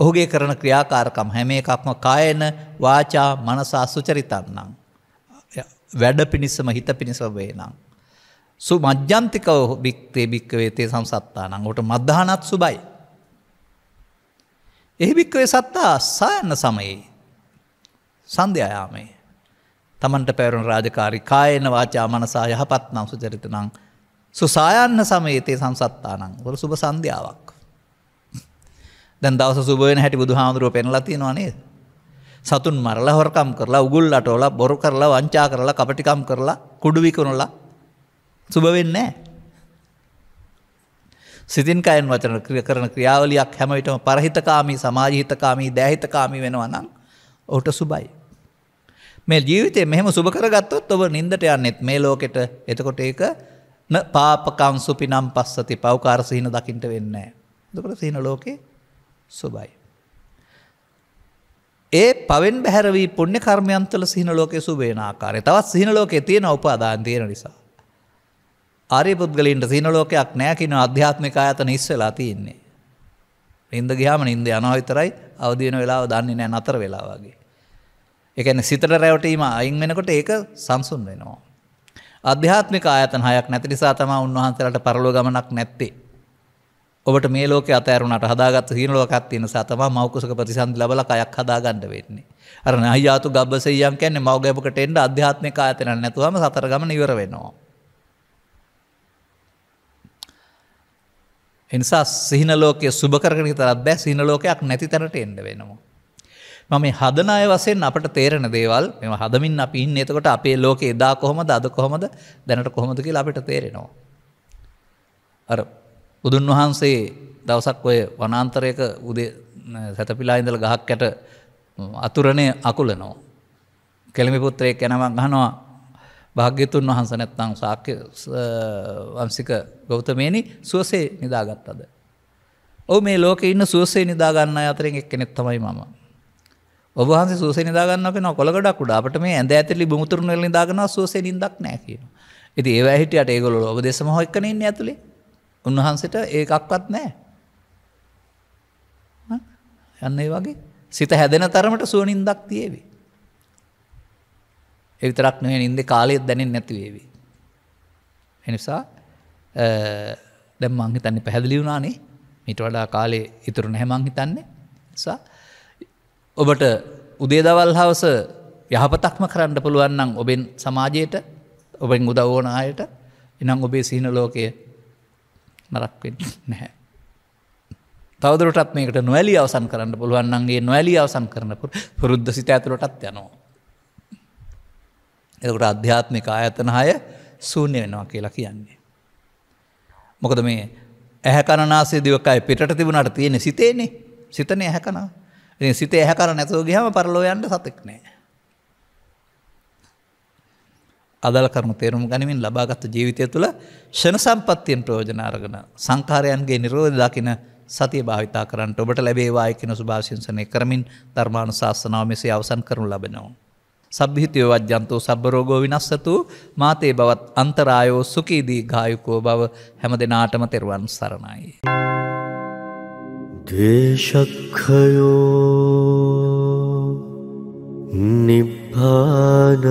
ඔහුගේ කරන ක්‍රියාකාරකම් හැම එකක්ම කායන වාචා මනසා සුචරිතන්නම්. වැඩ පිණිසම හිත පිණිසම වේනම්. සු මජ්‍යන්තිකව භික්තේ භික්කවේ තේ සංසත්තා නං ට මදධානත් සුබයි. එහි භික්කවේ සත්තා සයන්න සමයේ සන්ධ්‍යයාමේ තමන්ට පැවරුණු රාජකාරි කායන වාචා මනසා යහපත් නම් සුචරිත නං සුසායන්න සමයේතේ සංසත්තා නං ගොල සුබ සන්ධ්‍යාවක්. දැන් දවස සුබෙන හැටි බුදු හාමුදුරුව පෙනලතියෙනවා නේද. සතුන් මරලා හොරකම් කරලා උගුල් අටෝලා බොරු කරලා වංචා කරලා කපටිකම් කරලා කුඩුවිකුණලා සුභවෙන්නේ. සිතින් කයන් වචන කරන ක්‍රියාවලියක් හැමවිටම පරහිතකාමී සමාජහිතකාමී දැහිතකාමී වෙනවනම් ඔහුට සුබයි. මේ ජීවිතේ මෙහෙම සුභ කරගත්තොත් ඔබ නින්දට යන්නෙත් මේ ලෝකෙට එතකොට ඒක න පාපකං සුපිනම් පස්සති පව්කාර සිහින දකිින්ට වෙන්නේ. දකට සිහින ලෝකේ සුබයි. ඒ පවෙන් බැහැරවී පුුණ්‍ය කර්මයන්තල සිහිනලෝක සුබේනාකාරය තවත් සිහිනලෝක තියෙන උපාදාන් තියෙන නිසා. ආරය පුද්ගලින්ට සිහිනලෝකයක් නෑකින අධ්‍යාත්මික අයතන ඉස්සවෙලා තියෙන්නේ. ඉන්ද ගියාම ඉන්ද අනවිතරයි අවදියන වෙලාව දන්නේ නෑ අතර වෙලාවාගේ. එකන සිතට රැවටීම අයින් වෙනකොට ඒක සංසුන් වෙනවා. අධ්‍යාත්මික ආයතන හයක් නැති නිසා තම උන්වහන්සේලට පරලෝ ගමනක් නැත්තේ. ඔබට මේ ලෝක අතෑරුණට හදාගත් හිනලෝකත් තියෙන සතම මෞකුසක ප්‍රතිසන්ධ ලබල කයක් හදාගන්න වෙන්නේ. අර අයාතු ගබ්බසයන් කැන්නේ මවගැපකට එන්ට අධ්‍යාත්මක ආතන නැතුවම සතරගම නිවර වෙනවා. එනිසා සිහිනලෝකය සුභකරගනි තරත් බෑ සිහිනලෝකයක් නැති තැනට එන්න වෙනවා. මම හදන අය වසයෙන් අපට තේරණ දේවල් මෙම හදමින් අපි ඉන්න එතකොට අපේ ලෝක එදා කොහොමද අද කොහොමද දැනට කොහොමද කියලා අපිට තේරෙනවා. අර බුදුන් වහන්සේ දවසක් ඔය වනාන්තරයක උදේ සැතපිලා ඉඳල ගහක් කැට අතුරණය අකුලනෝ. කෙළමිපුත්‍රයෙක් යනවක් ගහනවා භාග්‍යතුන් වහන්ස නැත්තං සාක්‍ය වංසික ගෞතමයනි සුවසේ නිදාගත්තද. ඔව මේ ලෝක ඉන්න සුවසේ නිදාගන්න අතරෙන් එක් කෙනෙක් තමයි මම. ඔබහන්ස සුවසේ නිදාගන්න පෙන කොළගඩක් උඩ අපට මේ ඇඳ ඇතිලි බුමුතුරුණල නිදාගන්න සුවසේ නිදක් නෑ කියන. ඉති ඒවැහිට අට ඒගොල ඔබ දෙසම හොක්කනින් ඇතුළේ උන්වහන්සට ඒකක්වත් නෑ යන්නේ වගේ සිත හැදෙන තරමට සුවනින්දක් තියේවි. එවිතරක් නොහ ඉන්ද කාලයත් දැනෙන් නැතිවේවි. එනිසා දැම් මංහිතන්නේ පැහැදිලි වුණානේ මිට වඩා කාලේ ඉතුරු නැහැමං හිතන්නේ සා ඔබට උදේදවල් හවස යහපතක්ම කරන්න පුළුවන්නම් ඔබෙන් සමාජයට ඔබෙන් උදවෝන අයට එනම් ඔබේ සිහින ලෝකය නරක් වෙන්න නැහැ. තවදුරටත් මේකට නොවැලි අවසන් කරන්න පුළුවන්න්ගේ නොවැලි අවසන් කරනපු පුරුද්ධ සිත ඇතුළටත් යනවා. එකට අධ්‍යාත්මික ආයතන හය සූන්‍ය වෙනවා කියලා කියන්නේ. මොකද මේ ඇහැ කණනාසේ දිවකයි පිට තිබුණට තියෙන සිතේනේ සිතනය ඇහැකනා සිතේ ඇහැකර නැතුව ගහම පරලෝ යන්ට සතෙක් නෑ. අදල කරුණු තේරුම් ගනිමින් ලබාගත්තු ජීවිතය තුළ ෂණ සම්පත්තියෙන් ප්‍රෝජනාරගෙන සංකාරයන්ගේ නිරෝධ දකින සතිය භාවිතා කරන්නට ඔබට ලැබේවායකින සුභාශංසනය කරමින් ධර්මාණු ශාසනාව මෙසේ අවසන් කරනු ලබෙනවා. සබ්හිතයවත් ජන්තෝ සබ්බරෝගෝ විනස්සතු මාතේ බවත් අන්තරායෝ සුකීදී ගායුකෝ බව හැම දෙනාටම තෙරවන් සරණයි. දේශක්හයෝ නිබ්බානං